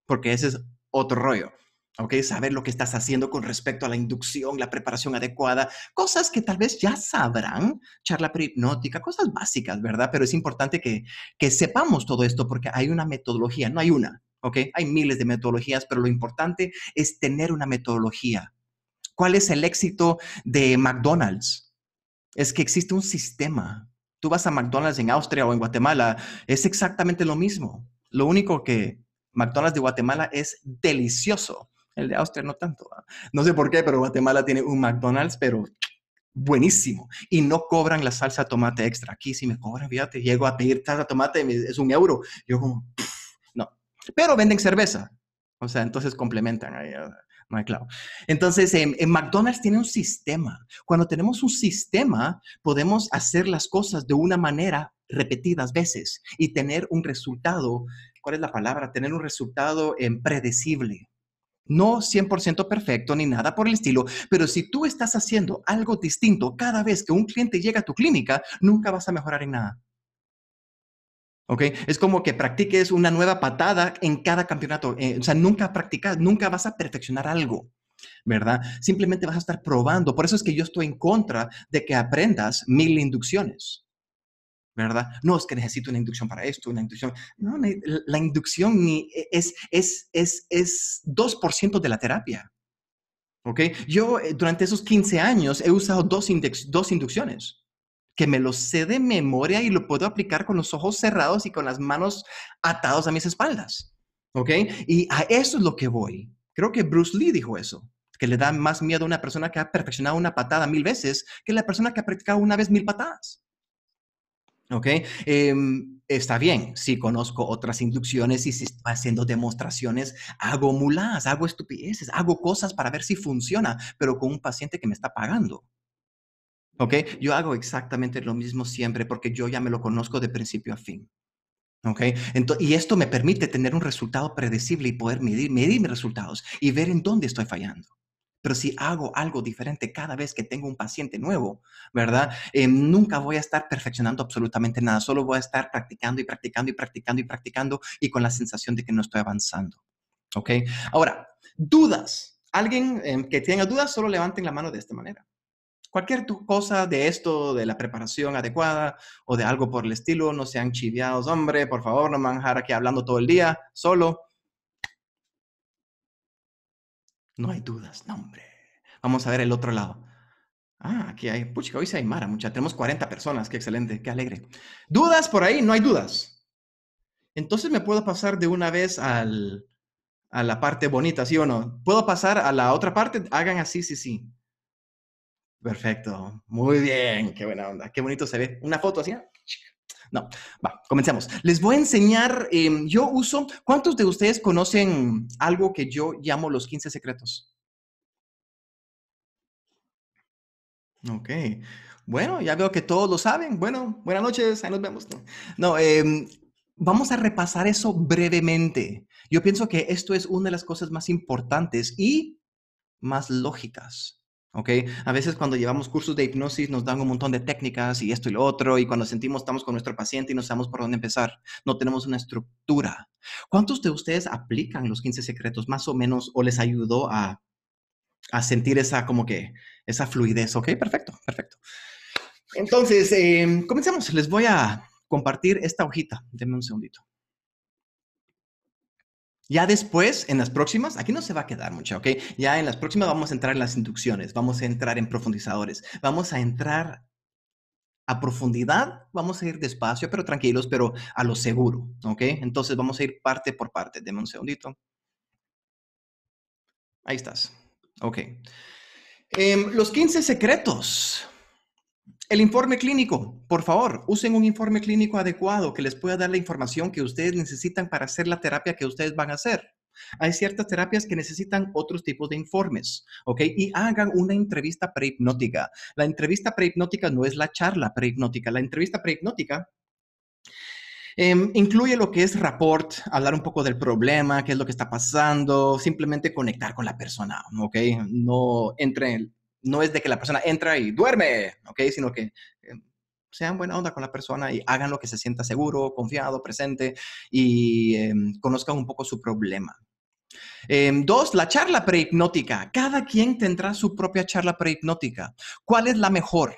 porque ese es otro rollo. Okay, saber lo que estás haciendo con respecto a la inducción, la preparación adecuada, cosas que tal vez ya sabrán, charla prehipnótica, cosas básicas, ¿verdad? Pero es importante que, que sepamos todo esto porque hay una metodología, no hay una, ¿ok? Hay miles de metodologías, pero lo importante es tener una metodología. ¿Cuál es el éxito de McDonald's? Es que existe un sistema. Tú vas a McDonald's en Austria o en Guatemala, es exactamente lo mismo. Lo único que McDonald's de Guatemala es delicioso el de Austria no tanto. ¿ah? No sé por qué, pero Guatemala tiene un McDonald's, pero buenísimo. Y no cobran la salsa tomate extra. Aquí si me cobran, fíjate, llego a pedir salsa tomate, es un euro. Yo como, no. Pero venden cerveza. O sea, entonces complementan ahí. Ah, claro. Entonces, en, McDonald's tiene un sistema. Cuando tenemos un sistema, podemos hacer las cosas de una manera repetidas veces y tener un resultado, ¿cuál es la palabra? Tener un resultado predecible. No 100% perfecto ni nada por el estilo, pero si tú estás haciendo algo distinto cada vez que un cliente llega a tu clínica, nunca vas a mejorar en nada. ¿Ok? Es como que practiques una nueva patada en cada campeonato. Eh, o sea, nunca practicas, nunca vas a perfeccionar algo. ¿Verdad? Simplemente vas a estar probando. Por eso es que yo estoy en contra de que aprendas mil inducciones. ¿verdad? No, es que necesito una inducción para esto, una inducción. No, la inducción ni e, es, es, es, es 2% de la terapia. ¿Ok? Yo eh, durante esos 15 años he usado dos, dos inducciones que me lo sé de memoria y lo puedo aplicar con los ojos cerrados y con las manos atadas a mis espaldas. ¿Ok? Y a eso es lo que voy. Creo que Bruce Lee dijo eso, que le da más miedo a una persona que ha perfeccionado una patada mil veces que la persona que ha practicado una vez mil patadas. ¿Ok? Em, está bien, si conozco otras inducciones y si estoy haciendo demostraciones, hago mulas, hago estupideces, hago cosas para ver si funciona, pero con un paciente que me está pagando. ¿Ok? Yo hago exactamente lo mismo siempre porque yo ya me lo conozco de principio a fin. ¿Ok? y esto me permite tener un resultado predecible y poder medir, medir mis resultados y ver en dónde estoy fallando. Pero si hago algo diferente cada vez que tengo un paciente nuevo, ¿verdad? Eh, nunca voy a estar perfeccionando absolutamente nada, solo voy a estar practicando y practicando y practicando y practicando y con la sensación de que no estoy avanzando. ¿Ok? Ahora, dudas. Alguien em, que tenga dudas, solo levanten la mano de esta manera cualquier cosa de esto, de la preparación adecuada o de algo por el estilo, no sean chiviados, hombre, por favor, no manjar aquí hablando todo el día, solo. No hay dudas, no, hombre. Vamos a ver el otro lado. Ah, aquí hay, pucha, hoy se Mara, mucha. Tenemos 40 personas, qué excelente, qué alegre. ¿Dudas por ahí? No hay dudas. Entonces me puedo pasar de una vez al, a la parte bonita, ¿sí o no? ¿Puedo pasar a la otra parte? Hagan así, sí, sí. Perfecto, muy bien, qué buena onda, qué bonito se ve. Una foto así. Ah. No, va, comencemos. Les voy a enseñar, em, yo uso, ¿cuántos de ustedes conocen algo que yo llamo los 15 secretos? Ok, bueno, ya veo que todos lo saben. Bueno, buenas noches, ahí nos vemos. No, em, vamos a repasar eso brevemente. Yo pienso que esto es una de las cosas más importantes y más lógicas Okay. A veces cuando llevamos cursos de hipnosis nos dan un montón de técnicas y esto y lo otro, y cuando sentimos estamos con nuestro paciente y no sabemos por dónde empezar, no tenemos una estructura. ¿Cuántos de ustedes aplican los 15 secretos más o menos o les ayudó a, sentir esa como que, esa fluidez? Ok, perfecto, perfecto. Entonces, eh, comencemos. Les voy a compartir esta hojita. Denme un segundito. Ya después, en las próximas, aquí no se va a quedar mucho, ¿ok? Ya en las próximas vamos a entrar en las inducciones, vamos a entrar en profundizadores, vamos a entrar a profundidad, vamos a ir despacio, pero tranquilos, pero a lo seguro, ¿ok? Entonces vamos a ir parte por parte. Deme un segundito. Ahí estás. Ok. Em, los 15 secretos. El informe clínico, por favor, usen un informe clínico adecuado que les pueda dar la información que ustedes necesitan para hacer la terapia que ustedes van a hacer. Hay ciertas terapias que necesitan otros tipos de informes, ¿ok? Y hagan una entrevista prehipnótica. La entrevista prehipnótica no es la charla prehipnótica. La entrevista prehipnótica em, incluye lo que es rapport, hablar un poco del problema, qué es lo que está pasando, simplemente conectar con la persona, ¿ok? No entre no es de que la persona entra y duerme, ¿ok? Sino que eh, sean buena onda con la persona y hagan lo que se sienta seguro, confiado, presente y em, conozcan un poco su problema. Em, dos, la charla prehipnótica. Cada quien tendrá su propia charla prehipnótica. ¿Cuál es la mejor?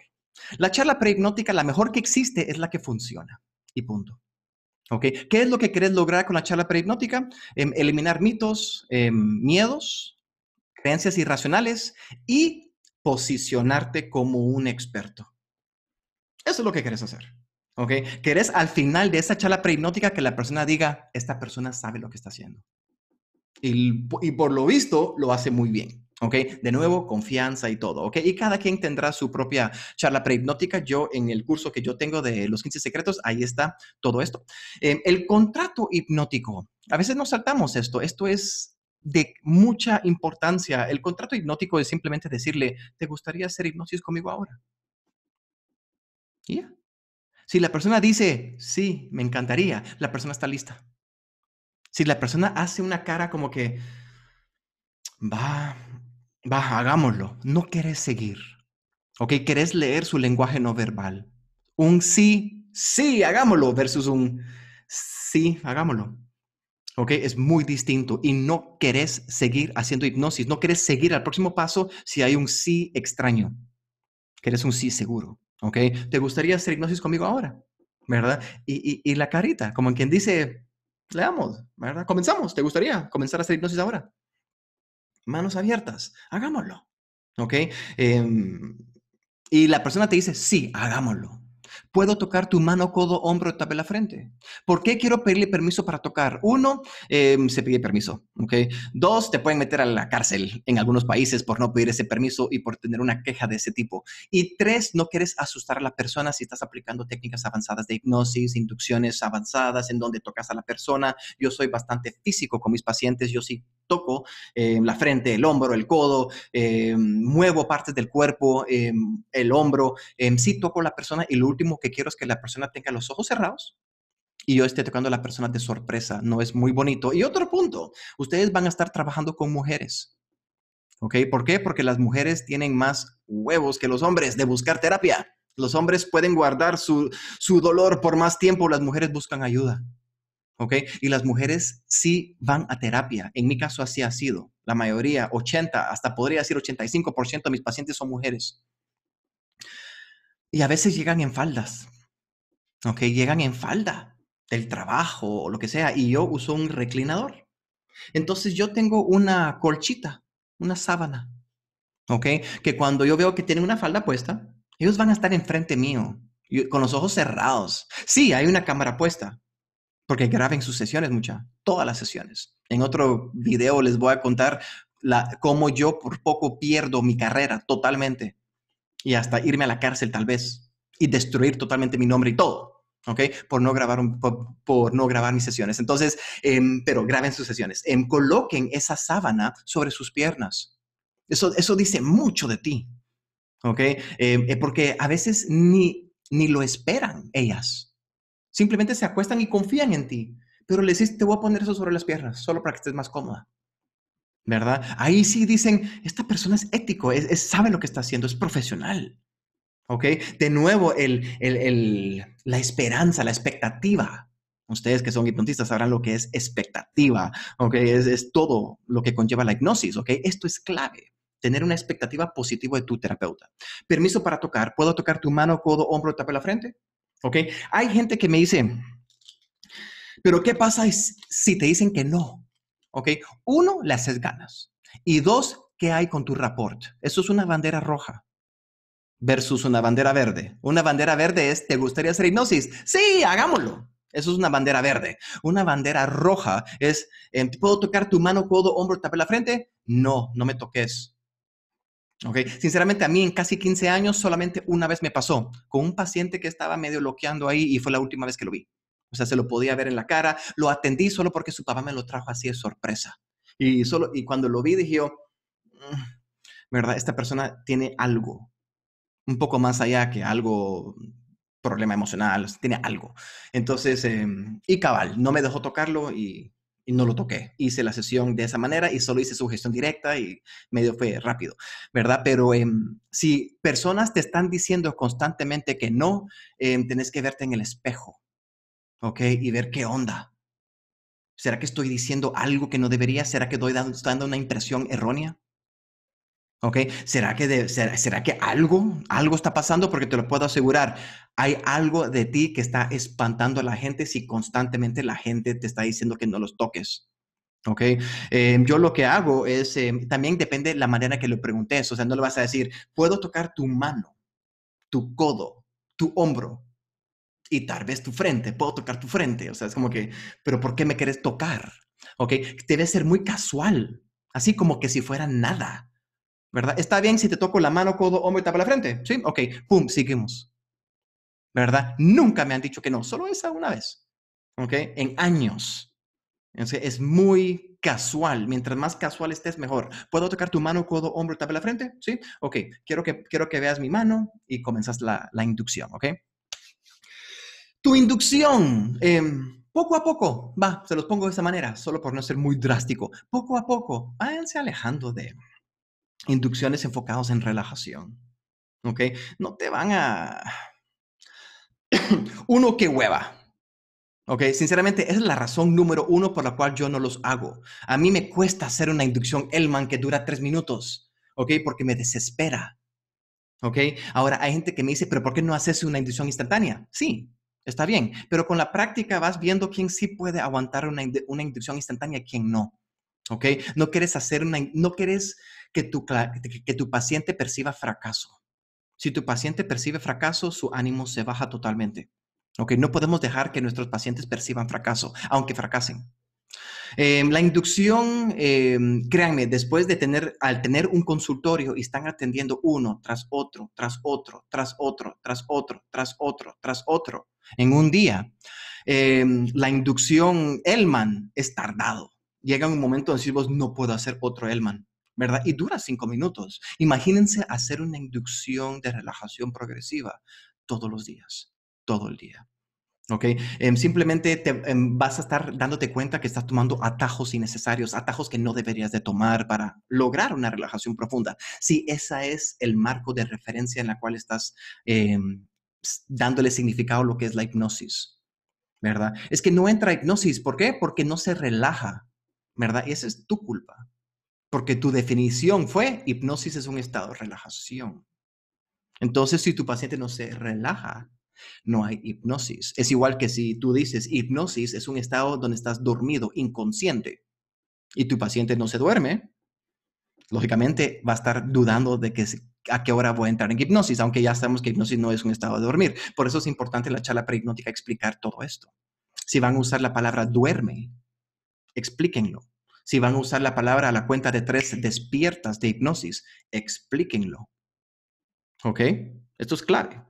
La charla prehipnótica, la mejor que existe, es la que funciona. Y punto. Okay. ¿Qué es lo que querés lograr con la charla prehipnótica? Em, eliminar mitos, miedos, creencias irracionales y posicionarte como un experto. Eso es lo que quieres hacer. ¿Ok? Querés al final de esa charla prehipnótica que la persona diga, esta persona sabe lo que está haciendo. Y, y, por lo visto lo hace muy bien. ¿Ok? De nuevo, confianza y todo. ¿Ok? Y cada quien tendrá su propia charla prehipnótica. Yo, en el curso que yo tengo de los 15 secretos, ahí está todo esto. Eh, el contrato hipnótico. A veces nos saltamos esto. Esto es de mucha importancia. El contrato hipnótico es simplemente decirle, ¿te gustaría hacer hipnosis conmigo ahora? Y Si la persona dice, sí, me encantaría, la persona está lista. Si la persona hace una cara como que, va, va, hagámoslo, no querés seguir, ¿ok? Querés leer su lenguaje no verbal. Un sí, sí, hagámoslo versus un sí, hagámoslo. Es muy distinto y no querés seguir haciendo hipnosis, no querés seguir al próximo paso si hay un sí extraño, querés un sí seguro, ¿ok? ¿Te gustaría hacer hipnosis conmigo ahora? ¿Verdad? Y, la carita, como quien dice, leamos, ¿verdad? Comenzamos, ¿te gustaría comenzar a hacer hipnosis ahora? Manos abiertas, hagámoslo, ¿ok? Em, y la persona te dice, sí, hagámoslo. Puedo tocar tu mano, codo, hombro, la frente. ¿Por qué quiero pedirle permiso para tocar? Uno, em, se pide permiso, ¿okay? Dos, te pueden meter a la cárcel en algunos países por no pedir ese permiso y por tener una queja de ese tipo. Y tres, no quieres asustar a la persona si estás aplicando técnicas avanzadas de hipnosis, inducciones avanzadas en donde tocas a la persona. Yo soy bastante físico con mis pacientes, yo sí toco eh, la frente, el hombro, el codo, eh, muevo partes del cuerpo, eh, el hombro, em, sí toco a la persona y lo último que quiero es que la persona tenga los ojos cerrados y yo esté tocando a la persona de sorpresa, no es muy bonito. Y otro punto, ustedes van a estar trabajando con mujeres. ¿Ok? ¿Por qué? Porque las mujeres tienen más huevos que los hombres de buscar terapia. Los hombres pueden guardar su dolor por más tiempo, las mujeres buscan ayuda. Y las mujeres sí van a terapia. En mi caso así ha sido. La mayoría, 80, hasta podría decir 85% de mis pacientes son mujeres. Y a veces llegan en faldas, ¿ok? Llegan en falda del trabajo o lo que sea, y yo uso un reclinador. Entonces yo tengo una colchita, una sábana, ¿ok? Que cuando yo veo que tienen una falda puesta, ellos van a estar enfrente mío, con los ojos cerrados. Sí, hay una cámara puesta, porque graben sus sesiones, mucha, todas las sesiones. En otro video les voy a contar cómo yo por poco pierdo mi carrera totalmente y hasta irme a la cárcel tal vez y destruir totalmente mi nombre y todo. ¿ok? Por no grabar, por, no grabar mis sesiones. Entonces, em, pero graben sus sesiones. Em, coloquen esa sábana sobre sus piernas. Eso, eso dice mucho de ti, ¿ok? Em, eh, porque a veces ni, ni lo esperan ellas. Simplemente se acuestan y confían en ti, pero les dices, te voy a poner eso sobre las piernas, solo para que estés más cómoda. ¿Verdad? Ahí sí dicen, esta persona es ético, es, sabe lo que está haciendo, es profesional. ¿Ok? De nuevo, el, la esperanza, la expectativa. Ustedes que son hipnotistas sabrán lo que es expectativa, ¿ok? Es, es todo lo que conlleva la hipnosis, ¿ok? Esto es clave tener una expectativa positiva de tu terapeuta. Permiso para tocar. ¿Puedo tocar tu mano, codo, hombro, tapa la frente? ¿Ok? Hay gente que me dice, pero ¿qué pasa si te dicen que no? ¿Ok? Uno, le haces ganas. Y dos, ¿qué hay con tu rapport? Eso es una bandera roja versus una bandera verde. Una bandera verde es, ¿te gustaría hacer hipnosis? Sí, hagámoslo. Eso es una bandera verde. Una bandera roja es, em, ¿puedo tocar tu mano, codo, hombro, tapé la frente? No, no me toques. Okay. Sinceramente, a mí en casi 15 años solamente una vez me pasó con un paciente que estaba medio bloqueando ahí y fue la última vez que lo vi. O sea, se lo podía ver en la cara. Lo atendí solo porque su papá me lo trajo así de sorpresa. Y, solo, y cuando lo vi dije yo, mm, ¿verdad? Esta persona tiene algo, un poco más allá que algo, problema emocional, tiene algo. Entonces, em, y cabal, no me dejó tocarlo y y no lo toqué. Hice la sesión de esa manera y solo hice su gestión directa y medio fue rápido, ¿verdad? Pero em, si personas te están diciendo constantemente que no, em, tenés que verte en el espejo, ¿ok? Y ver qué onda. ¿Será que estoy diciendo algo que no debería? ¿Será que estoy dando una impresión errónea? ¿Ok? ¿Será que, será, que algo, algo está pasando? Porque te lo puedo asegurar, hay algo de ti que está espantando a la gente si constantemente la gente te está diciendo que no los toques. ¿Ok? Eh, yo lo que hago es, eh, también depende de la manera que lo preguntes, o sea, no le vas a decir, puedo tocar tu mano, tu codo, tu hombro y tal vez tu frente, puedo tocar tu frente, o sea, es como que, pero ¿por qué me quieres tocar? ¿Ok? Debe ser muy casual, así como que si fuera nada. ¿verdad? Está bien si te toco la mano, codo, hombro y tapa la frente, ¿sí? Ok, pum, seguimos, ¿verdad? Nunca me han dicho que no, solo esa una vez, ¿ok? En años. Entonces, es muy casual, mientras más casual estés, mejor. ¿Puedo tocar tu mano, codo, hombro, tapa la frente? ¿Sí? Ok, quiero que, quiero que veas mi mano y comenzas la, inducción, ¿ok? Tu inducción, em, poco a poco, va, se los pongo de esta manera, solo por no ser muy drástico, poco a poco, váyanse alejando de inducciones enfocadas en relajación. ¿Ok? No te van a... Uno que hueva. ¿Ok? Sinceramente, esa es la razón número uno por la cual yo no los hago. A mí me cuesta hacer una inducción Elman que dura tres minutos. ¿Ok? Porque me desespera. ¿Ok? Ahora, hay gente que me dice, pero ¿por qué no haces una inducción instantánea? Sí, está bien. Pero con la práctica vas viendo quién sí puede aguantar una, una inducción instantánea y quién no. ¿Ok? No quieres hacer una... No quieres que tu, que tu paciente perciba fracaso. Si tu paciente percibe fracaso, su ánimo se baja totalmente. no podemos dejar que nuestros pacientes perciban fracaso, aunque fracasen. Em, la inducción, em, créanme, después de tener, al tener un consultorio y están atendiendo uno tras otro, tras otro, tras otro, tras otro, tras otro, tras otro, en un día, em, la inducción Elman es tardado. Llega un momento en que vos no puedo hacer otro Elman. ¿verdad? Y dura cinco minutos. Imagínense hacer una inducción de relajación progresiva todos los días, todo el día. ¿Ok? Em, simplemente em, vas a estar dándote cuenta que estás tomando atajos innecesarios, atajos que no deberías de tomar para lograr una relajación profunda. Si ese es el marco de referencia en la cual estás em, dándole significado a lo que es la hipnosis, ¿verdad? Es que no entra hipnosis. ¿Por qué? Porque no se relaja, ¿verdad? Y esa es tu culpa. Porque tu definición fue hipnosis es un estado de relajación. Entonces, si tu paciente no se relaja, no hay hipnosis. Es igual que si tú dices hipnosis es un estado donde estás dormido, inconsciente, y tu paciente no se duerme, lógicamente va a estar dudando de que a qué hora voy a entrar en hipnosis, aunque ya sabemos que hipnosis no es un estado de dormir. Por eso es importante en la charla prehipnótica explicar todo esto. Si van a usar la palabra duerme, explíquenlo. Si van a usar la palabra a la cuenta de tres despiertas de hipnosis, explíquenlo. ¿Ok? Esto es clave.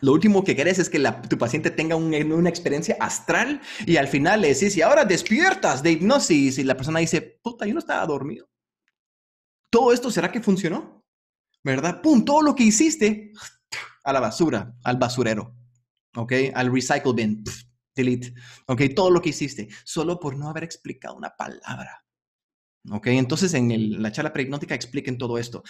Lo último que querés es que tu paciente tenga una experiencia astral y al final le decís, y ahora despiertas de hipnosis. Y la persona dice, puta, yo no estaba dormido. Todo esto será que funcionó, ¿verdad? Pum, todo lo que hiciste a la basura, al basurero, ¿ok? Al recycle bin delete, ok, todo lo que hiciste, solo por no haber explicado una palabra. Ok, entonces en la charla prehipnótica expliquen todo esto.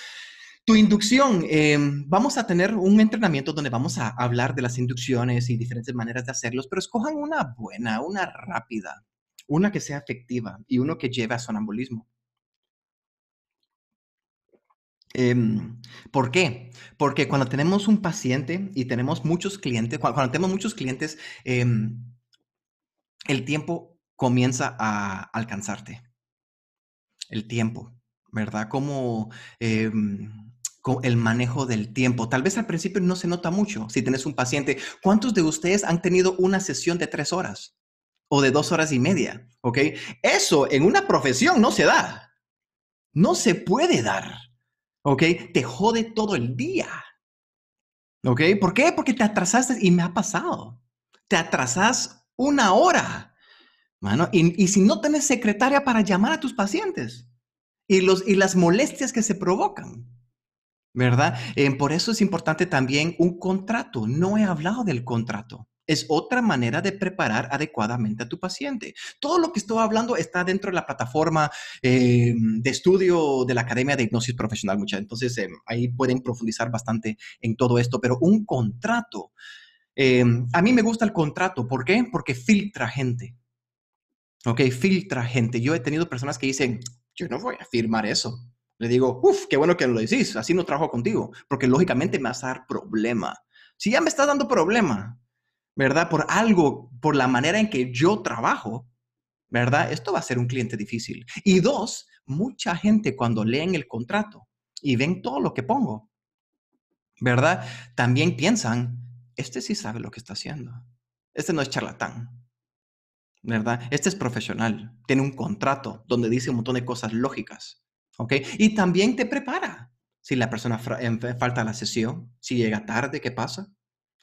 Tu inducción, em, vamos a tener un entrenamiento donde vamos a hablar de las inducciones y diferentes maneras de hacerlos, pero escojan una buena, una rápida, una que sea efectiva y uno que lleve a sonambulismo. Em, ¿Por qué? Porque cuando tenemos un paciente y tenemos muchos clientes, cuando, tenemos muchos clientes, em, el tiempo comienza a alcanzarte. El tiempo, ¿verdad? Como em, el manejo del tiempo. Tal vez al principio no se nota mucho si tenés un paciente. ¿Cuántos de ustedes han tenido una sesión de tres horas o de dos horas y media? ¿Ok? Eso en una profesión no se da. No se puede dar. ¿Ok? Te jode todo el día. ¿Ok? ¿Por qué? Porque te atrasaste y me ha pasado. Te atrasas una hora. Mano, y, si no tienes secretaria para llamar a tus pacientes y, los, y las molestias que se provocan. ¿verdad? Eh, por eso es importante también un contrato. No he hablado del contrato. Es otra manera de preparar adecuadamente a tu paciente. Todo lo que estoy hablando está dentro de la plataforma eh, de estudio de la Academia de Hipnosis Profesional. Mucha. Entonces, eh, ahí pueden profundizar bastante en todo esto, pero un contrato eh, a mí me gusta el contrato. ¿Por qué? Porque filtra gente. ¿Ok? Filtra gente. Yo he tenido personas que dicen, yo no voy a firmar eso. Le digo, uff, qué bueno que lo decís, así no trabajo contigo, porque lógicamente me vas a dar problema. Si ya me estás dando problema, ¿verdad? Por algo, por la manera en que yo trabajo, ¿verdad? Esto va a ser un cliente difícil. Y dos, mucha gente cuando leen el contrato y ven todo lo que pongo, ¿verdad? También piensan, este sí sabe lo que está haciendo. Este no es charlatán. ¿Verdad? Este es profesional. Tiene un contrato donde dice un montón de cosas lógicas. ¿Ok? Y también te prepara. Si la persona em, falta a la sesión, si llega tarde, ¿qué pasa?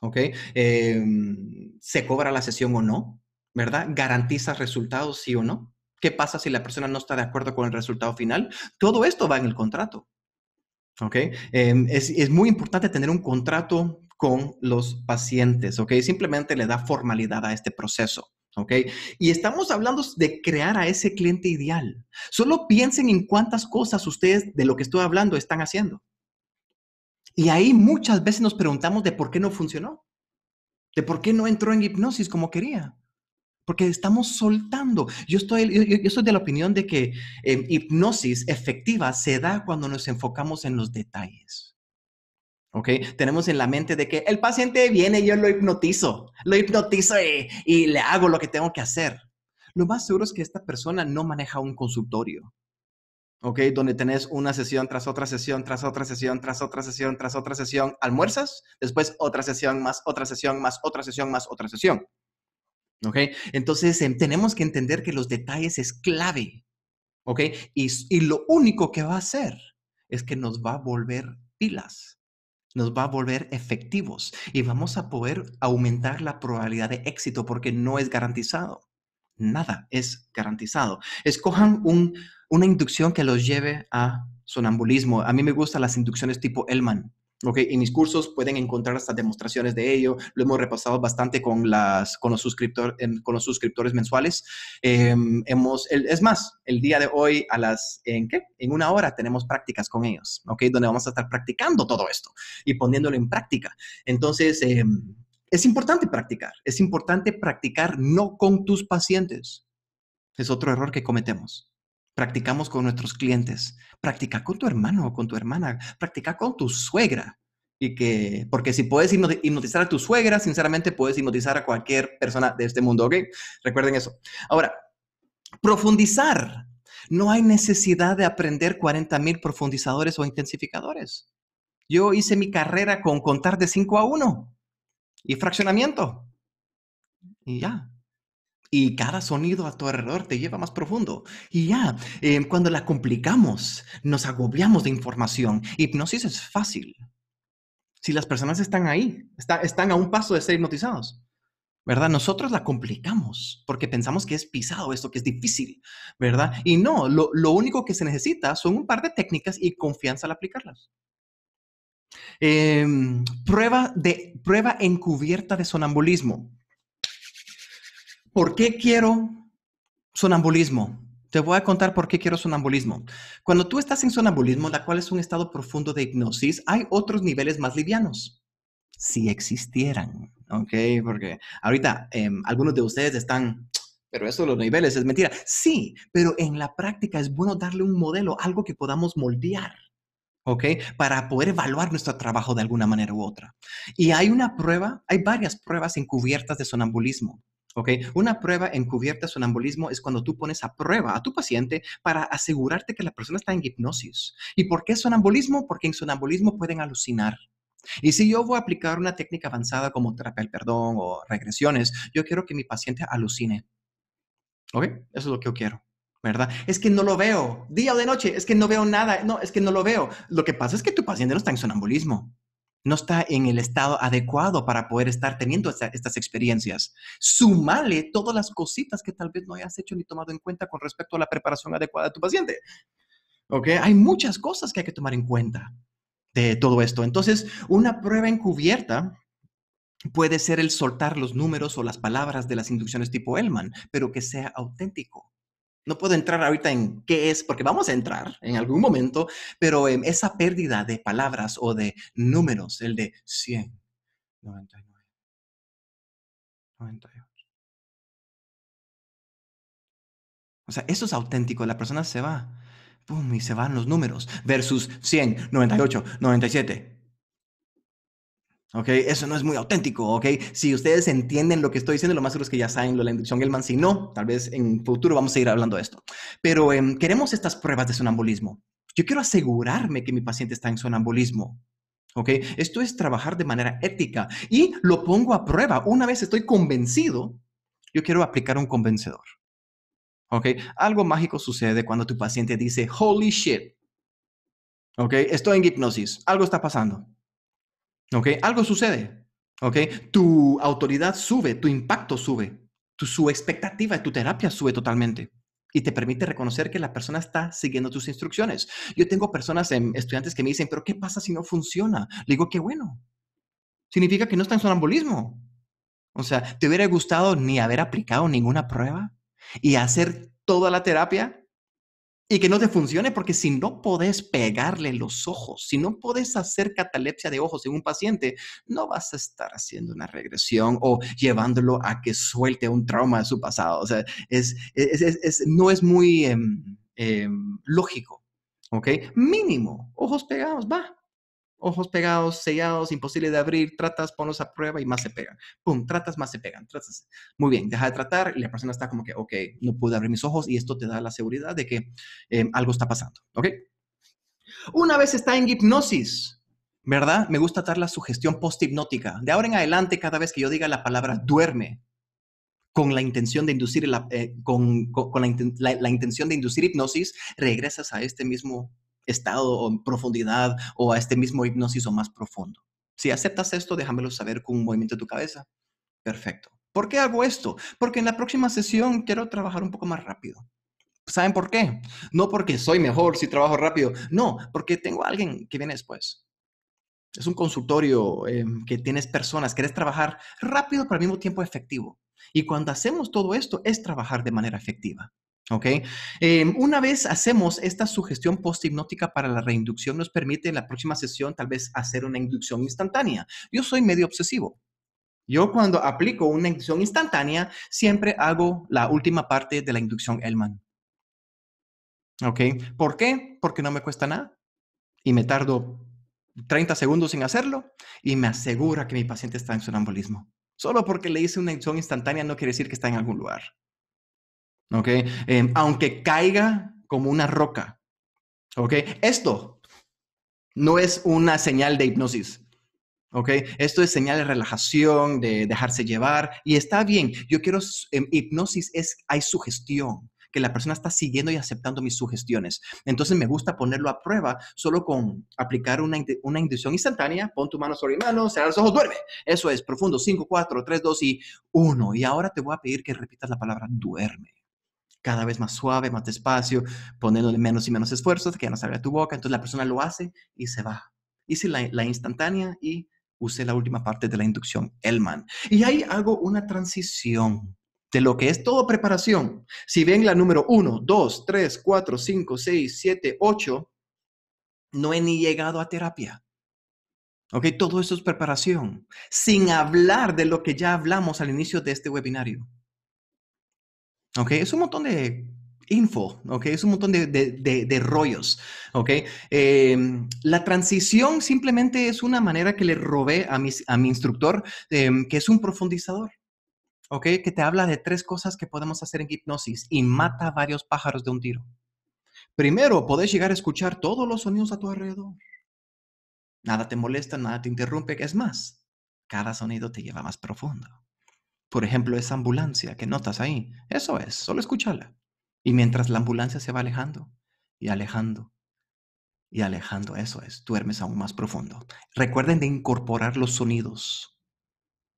¿Ok? Em, ¿Se cobra la sesión o no? ¿Verdad? ¿Garantiza resultados, sí o no? ¿Qué pasa si la persona no está de acuerdo con el resultado final? Todo esto va en el contrato. ¿Ok? Em, es muy importante tener un contrato con los pacientes, ¿ok? Simplemente le da formalidad a este proceso. ¿Ok? Y estamos hablando de crear a ese cliente ideal. Solo piensen en cuántas cosas ustedes de lo que estoy hablando están haciendo. Y ahí muchas veces nos preguntamos de por qué no funcionó, de por qué no entró en hipnosis como quería, porque estamos soltando. Yo estoy, yo, de la opinión de que eh, hipnosis efectiva se da cuando nos enfocamos en los detalles. ¿Ok? Tenemos en la mente de que el paciente viene y yo lo hipnotizo, lo hipnotizo y, le hago lo que tengo que hacer. Lo más seguro es que esta persona no maneja un consultorio. ¿ok? Donde tenés una sesión tras otra sesión, tras otra sesión, tras otra sesión, tras otra sesión, almuerzas, después otra sesión más, otra sesión más, otra sesión más, otra sesión. ¿Ok? Entonces em, tenemos que entender que los detalles es clave, ¿ok? y lo único que va a hacer es que nos va a volver pilas nos va a volver efectivos y vamos a poder aumentar la probabilidad de éxito porque no es garantizado. Nada es garantizado. Escojan una inducción que los lleve a sonambulismo. A mí me gustan las inducciones tipo Elman en mis cursos pueden encontrar hasta demostraciones de ello. Lo hemos repasado bastante con, las, con, los, con los suscriptores mensuales. Em, hemos, es más, el día de hoy a las, ¿en qué? En una hora tenemos prácticas con ellos, ¿ok? Donde vamos a estar practicando todo esto y poniéndolo en práctica. Entonces, em, es importante practicar. Es importante practicar no con tus pacientes. Es otro error que cometemos practicamos con nuestros clientes. Practica con tu hermano o con tu hermana. Practica con tu suegra. Y que, porque si puedes hipnotizar a tu suegra, sinceramente puedes hipnotizar a cualquier persona de este mundo, ¿ok? Recuerden eso. Ahora, profundizar. No hay necesidad de aprender 40 mil profundizadores o intensificadores. Yo hice mi carrera con contar de 5 a 1 y fraccionamiento. Y ya, y cada sonido a tu alrededor te lleva más profundo. Y ya, em, cuando la complicamos, nos agobiamos de información. Hipnosis es fácil. Si las personas están ahí, están a un paso de ser hipnotizados. ¿Verdad? Nosotros la complicamos porque pensamos que es pisado esto, que es difícil, ¿verdad? Y no, lo, único que se necesita son un par de técnicas y confianza al aplicarlas. Em, prueba, de, prueba encubierta de sonambulismo. ¿Por qué quiero sonambulismo? Te voy a contar por qué quiero sonambulismo. Cuando tú estás en sonambulismo, la cual es un estado profundo de hipnosis, hay otros niveles más livianos. Si existieran, ¿ok? Porque ahorita em, algunos de ustedes están, pero eso de los niveles es mentira. Sí, pero en la práctica es bueno darle un modelo, algo que podamos moldear. ¿ok? Para poder evaluar nuestro trabajo de alguna manera u otra. Y hay una prueba, hay varias pruebas encubiertas de sonambulismo. ¿Ok? Una prueba encubierta de sonambulismo es cuando tú pones a prueba a tu paciente para asegurarte que la persona está en hipnosis. ¿Y por qué sonambulismo? Porque en sonambulismo pueden alucinar. Y si yo voy a aplicar una técnica avanzada como terapia del perdón o regresiones, yo quiero que mi paciente alucine. ¿Ok? Eso es lo que yo quiero. ¿Verdad? Es que no lo veo. Día o de noche, es que no veo nada. No, es que no lo veo. Lo que pasa es que tu paciente no está en sonambulismo no está en el estado adecuado para poder estar teniendo estas experiencias. Sumale todas las cositas que tal vez no hayas hecho ni tomado en cuenta con respecto a la preparación adecuada de tu paciente. ¿Ok? Hay muchas cosas que hay que tomar en cuenta de todo esto. Entonces, una prueba encubierta puede ser el soltar los números o las palabras de las inducciones tipo Elman, pero que sea auténtico. No puedo entrar ahorita en qué es, porque vamos a entrar en algún momento, pero em, esa pérdida de palabras o de números, el de 100, 99, 98. O sea, eso es auténtico, la persona se va, pum, y se van los números, versus 100, 98, 97. ¿ok? Eso no es muy auténtico, ¿ok? Si ustedes entienden lo que estoy diciendo, lo más seguro es que ya saben lo de la inducción Gelman. Si no, tal vez en futuro vamos a ir hablando de esto. Pero em, queremos estas pruebas de sonambulismo. Yo quiero asegurarme que mi paciente está en sonambulismo. ¿Ok? Esto es trabajar de manera ética y lo pongo a prueba. Una vez estoy convencido, yo quiero aplicar un convencedor. ¿Ok? Algo mágico sucede cuando tu paciente dice, holy shit. ¿Ok? Estoy en hipnosis. Algo está pasando. Okay, Algo sucede. ¿Ok? Tu autoridad sube, tu impacto sube, tu, su expectativa tu terapia sube totalmente y te permite reconocer que la persona está siguiendo tus instrucciones. Yo tengo personas, em, estudiantes que me dicen, pero ¿qué pasa si no funciona? Le digo, qué bueno. Significa que no está en sonambulismo. O sea, ¿te hubiera gustado ni haber aplicado ninguna prueba y hacer toda la terapia y que no te funcione, porque si no podés pegarle los ojos, si no podés hacer catalepsia de ojos en un paciente, no vas a estar haciendo una regresión o llevándolo a que suelte un trauma de su pasado. O sea, es, no es muy em, em, lógico. ¿Ok? Mínimo, ojos pegados, va, ojos pegados, sellados, imposible de abrir, tratas, ponlos a prueba y más se pegan. Pum, tratas, más se pegan, tratas. Muy bien, deja de tratar y la persona está como que, ok, no pude abrir mis ojos y esto te da la seguridad de que em, algo está pasando, ¿ok? Una vez está en hipnosis, ¿verdad? Me gusta dar la sugestión posthipnótica. De ahora en adelante, cada vez que yo diga la palabra duerme, con la intención de inducir, la eh, intención de inducir hipnosis, regresas a este mismo estado o en profundidad o a este mismo hipnosis o más profundo. Si aceptas esto, déjamelo saber con un movimiento de tu cabeza. Perfecto. ¿Por qué hago esto? Porque en la próxima sesión quiero trabajar un poco más rápido. ¿Saben por qué? No porque soy mejor si trabajo rápido, no, porque tengo a alguien que viene después. Es un consultorio em, que tienes personas, querés trabajar rápido pero al mismo tiempo efectivo. Y cuando hacemos todo esto es trabajar de manera efectiva. ¿Ok? Em, una vez hacemos esta sugestión posthipnótica para la reinducción, nos permite en la próxima sesión tal vez hacer una inducción instantánea. Yo soy medio obsesivo. Yo cuando aplico una inducción instantánea, siempre hago la última parte de la inducción Elman. ¿Ok? ¿Por qué? Porque no me cuesta nada y me tardo 30 segundos en hacerlo y me asegura que mi paciente está en sonambulismo. Solo porque le hice una inducción instantánea no quiere decir que está en algún lugar. ¿ok? Em, aunque caiga como una roca, ¿ok? Esto no es una señal de hipnosis, ¿ok? Esto es señal de relajación, de dejarse llevar, y está bien. Yo quiero, em, hipnosis es, hay sugestión, que la persona está siguiendo y aceptando mis sugestiones. Entonces me gusta ponerlo a prueba solo con aplicar una, una inducción instantánea, pon tu mano sobre mi mano, cerrar los ojos, duerme. Eso es, profundo, 5, 4, 3, 2 y 1. Y ahora te voy a pedir que repitas la palabra duerme cada vez más suave, más despacio, ponerle menos y menos esfuerzos, que ya no salga tu boca. Entonces la persona lo hace y se va. Hice la, instantánea y usé la última parte de la inducción, Elman. Y ahí hago una transición de lo que es todo preparación. Si ven la número 1, 2, 3, 4, 5, 6, 7, 8, no he ni llegado a terapia. ¿Ok? Todo eso es preparación. Sin hablar de lo que ya hablamos al inicio de este webinario. ¿ok? Es un montón de info, ¿ok? Es un montón de, de, de, rollos, ¿ok? Em, la transición simplemente es una manera que le robé a, a mi instructor, em, que es un profundizador, ¿ok? Que te habla de tres cosas que podemos hacer en hipnosis y mata varios pájaros de un tiro. Primero, podés llegar a escuchar todos los sonidos a tu alrededor. Nada te molesta, nada te interrumpe, es más, cada sonido te lleva más profundo. Por ejemplo, esa ambulancia que notas ahí. Eso es, solo escúchala. Y mientras la ambulancia se va alejando y alejando y alejando, eso es, duermes aún más profundo. Recuerden de incorporar los sonidos.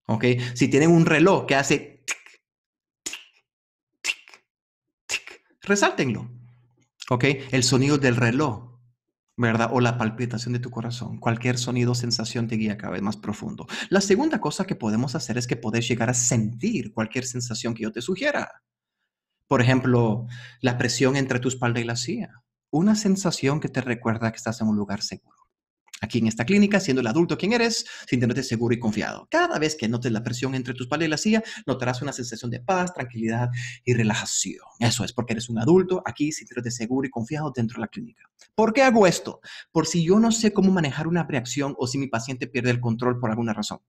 ¿Ok? Si tienen un reloj que hace tic, tic, tic, tic, resáltenlo. ¿Ok? El sonido del reloj ¿verdad? O la palpitación de tu corazón. Cualquier sonido, o sensación te guía cada vez más profundo. La segunda cosa que podemos hacer es que podés llegar a sentir cualquier sensación que yo te sugiera. Por ejemplo, la presión entre tu espalda y la silla. Una sensación que te recuerda que estás en un lugar seguro. Aquí en esta clínica, siendo el adulto quien eres, sintiéndote seguro y confiado. Cada vez que notes la presión entre tus espalda y la silla, notarás una sensación de paz, tranquilidad y relajación. Eso es porque eres un adulto aquí, sintiéndote seguro y confiado dentro de la clínica. ¿Por qué hago esto? Por si yo no sé cómo manejar una reacción o si mi paciente pierde el control por alguna razón.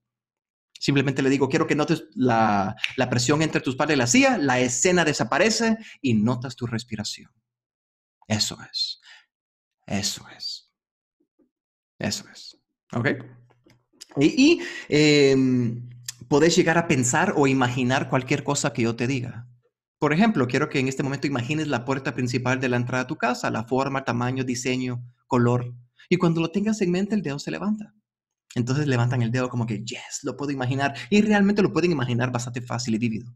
Simplemente le digo, quiero que notes la, presión entre tus espalda y la silla, la escena desaparece y notas tu respiración. Eso es. Eso es. Eso es. ¿Ok? Y, em, podés llegar a pensar o imaginar cualquier cosa que yo te diga. Por ejemplo, quiero que en este momento imagines la puerta principal de la entrada a tu casa, la forma, tamaño, diseño, color. Y cuando lo tengas en mente, el dedo se levanta. Entonces levantan el dedo como que, yes, lo puedo imaginar. Y realmente lo pueden imaginar bastante fácil y vívido.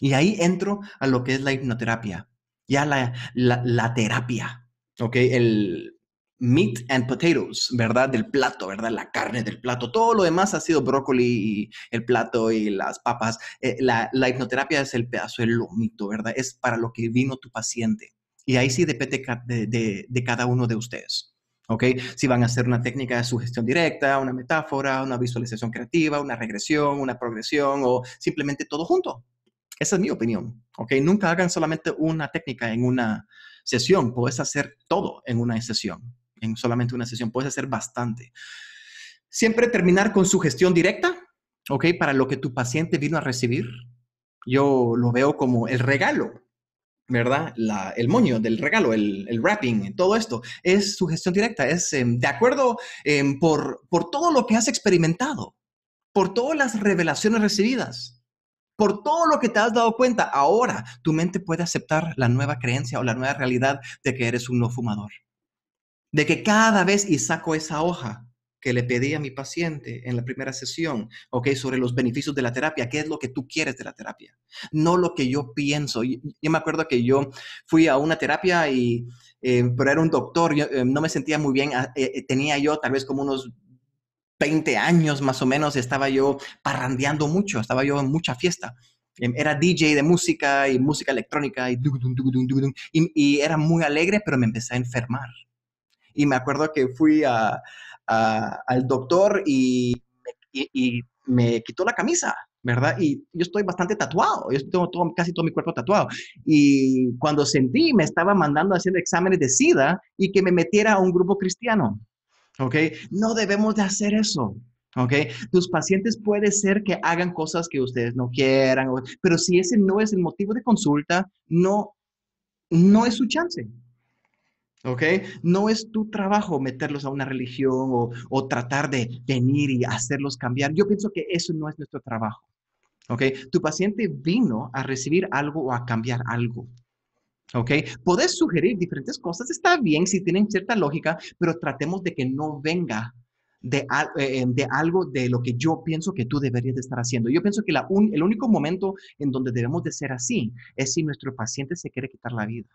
Y ahí entro a lo que es la hipnoterapia, ya la, la terapia, ¿ok? El, meat and potatoes, ¿verdad? Del plato, ¿verdad? La carne del plato. Todo lo demás ha sido brócoli y el plato y las papas. Eh, la, la, hipnoterapia es el pedazo lo lomito, ¿verdad? Es para lo que vino tu paciente. Y ahí sí depende de, de cada uno de ustedes. ¿Ok? Si van a hacer una técnica de sugestión directa, una metáfora, una visualización creativa, una regresión, una progresión o simplemente todo junto. Esa es mi opinión. ¿Ok? Nunca hagan solamente una técnica en una sesión. Puedes hacer todo en una sesión en solamente una sesión, puedes hacer bastante. Siempre terminar con su directa, ¿ok? Para lo que tu paciente vino a recibir. Yo lo veo como el regalo, ¿verdad? el moño del regalo, el, wrapping, todo esto, es su directa, es em, de acuerdo em, por, por todo lo que has experimentado, por todas las revelaciones recibidas, por todo lo que te has dado cuenta. Ahora tu mente puede aceptar la nueva creencia o la nueva realidad de que eres un no fumador de que cada vez, y saco esa hoja que le pedí a mi paciente en la primera sesión, ok, sobre los beneficios de la terapia, qué es lo que tú quieres de la terapia, no lo que yo pienso. Yo, me acuerdo que yo fui a una terapia y, eh, pero era un doctor, eh, no me sentía muy bien, ah, eh, tenía yo tal vez como unos 20 años más o menos, estaba yo parrandeando mucho, estaba yo en mucha fiesta. Em, era DJ de música y música electrónica y, y, y era muy alegre, pero me empecé a enfermar y me acuerdo que fui a, al doctor y, me quitó la camisa. ¿verdad? Y yo estoy bastante tatuado, yo tengo casi todo mi cuerpo tatuado. Y cuando sentí, me estaba mandando a hacer exámenes de SIDA y que me metiera a un grupo cristiano, ¿ok? No debemos de hacer eso. ¿Ok? Tus pacientes puede ser que hagan cosas que ustedes no quieran, pero si ese no es el motivo de consulta, no, no es su chance. ¿Ok? No es tu trabajo meterlos a una religión o, tratar de venir y hacerlos cambiar. Yo pienso que eso no es nuestro trabajo. ¿Ok? Tu paciente vino a recibir algo o a cambiar algo. ¿Ok? Podés sugerir diferentes cosas, está bien si tienen cierta lógica, pero tratemos de que no venga de, eh, eh, algo de lo que yo pienso que tú deberías de estar haciendo. Yo pienso que el único momento en donde debemos de ser así es si nuestro paciente se quiere quitar la vida.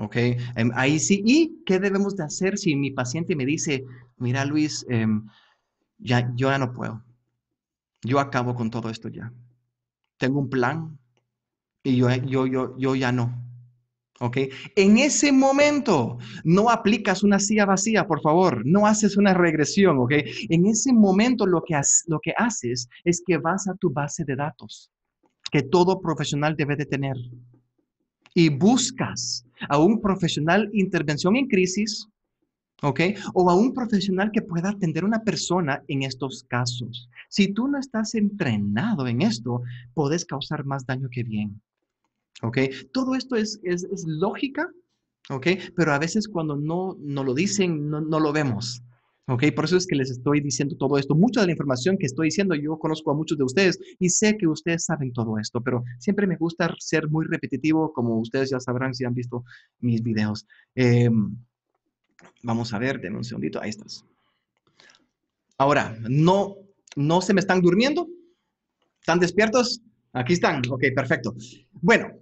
Ok, em, ahí sí. ¿Y qué debemos de hacer si mi paciente me dice, mira Luis, em, ya, yo ya no puedo. Yo acabo con todo esto ya. Tengo un plan y yo, yo, yo, yo ya no. ¿Ok? En ese momento no aplicas una silla vacía, por favor, no haces una regresión, ¿ok? En ese momento lo que, lo que haces es que vas a tu base de datos, que todo profesional debe de tener, y buscas a un profesional intervención en crisis, ¿ok? O a un profesional que pueda atender a una persona en estos casos. Si tú no estás entrenado en esto, puedes causar más daño que bien, ¿ok? Todo esto es, lógica, ¿ok? Pero a veces cuando no, no lo dicen, no lo vemos. ¿Ok? Por eso es que les estoy diciendo todo esto. Mucha de la información que estoy diciendo, yo conozco a muchos de ustedes y sé que ustedes saben todo esto, pero siempre me gusta ser muy repetitivo, como ustedes ya sabrán si han visto mis videos. Em, vamos a ver, denme un segundito, ahí estás. Ahora, ¿no, ¿no se me están durmiendo? ¿Están despiertos? Aquí están, ok, perfecto. Bueno,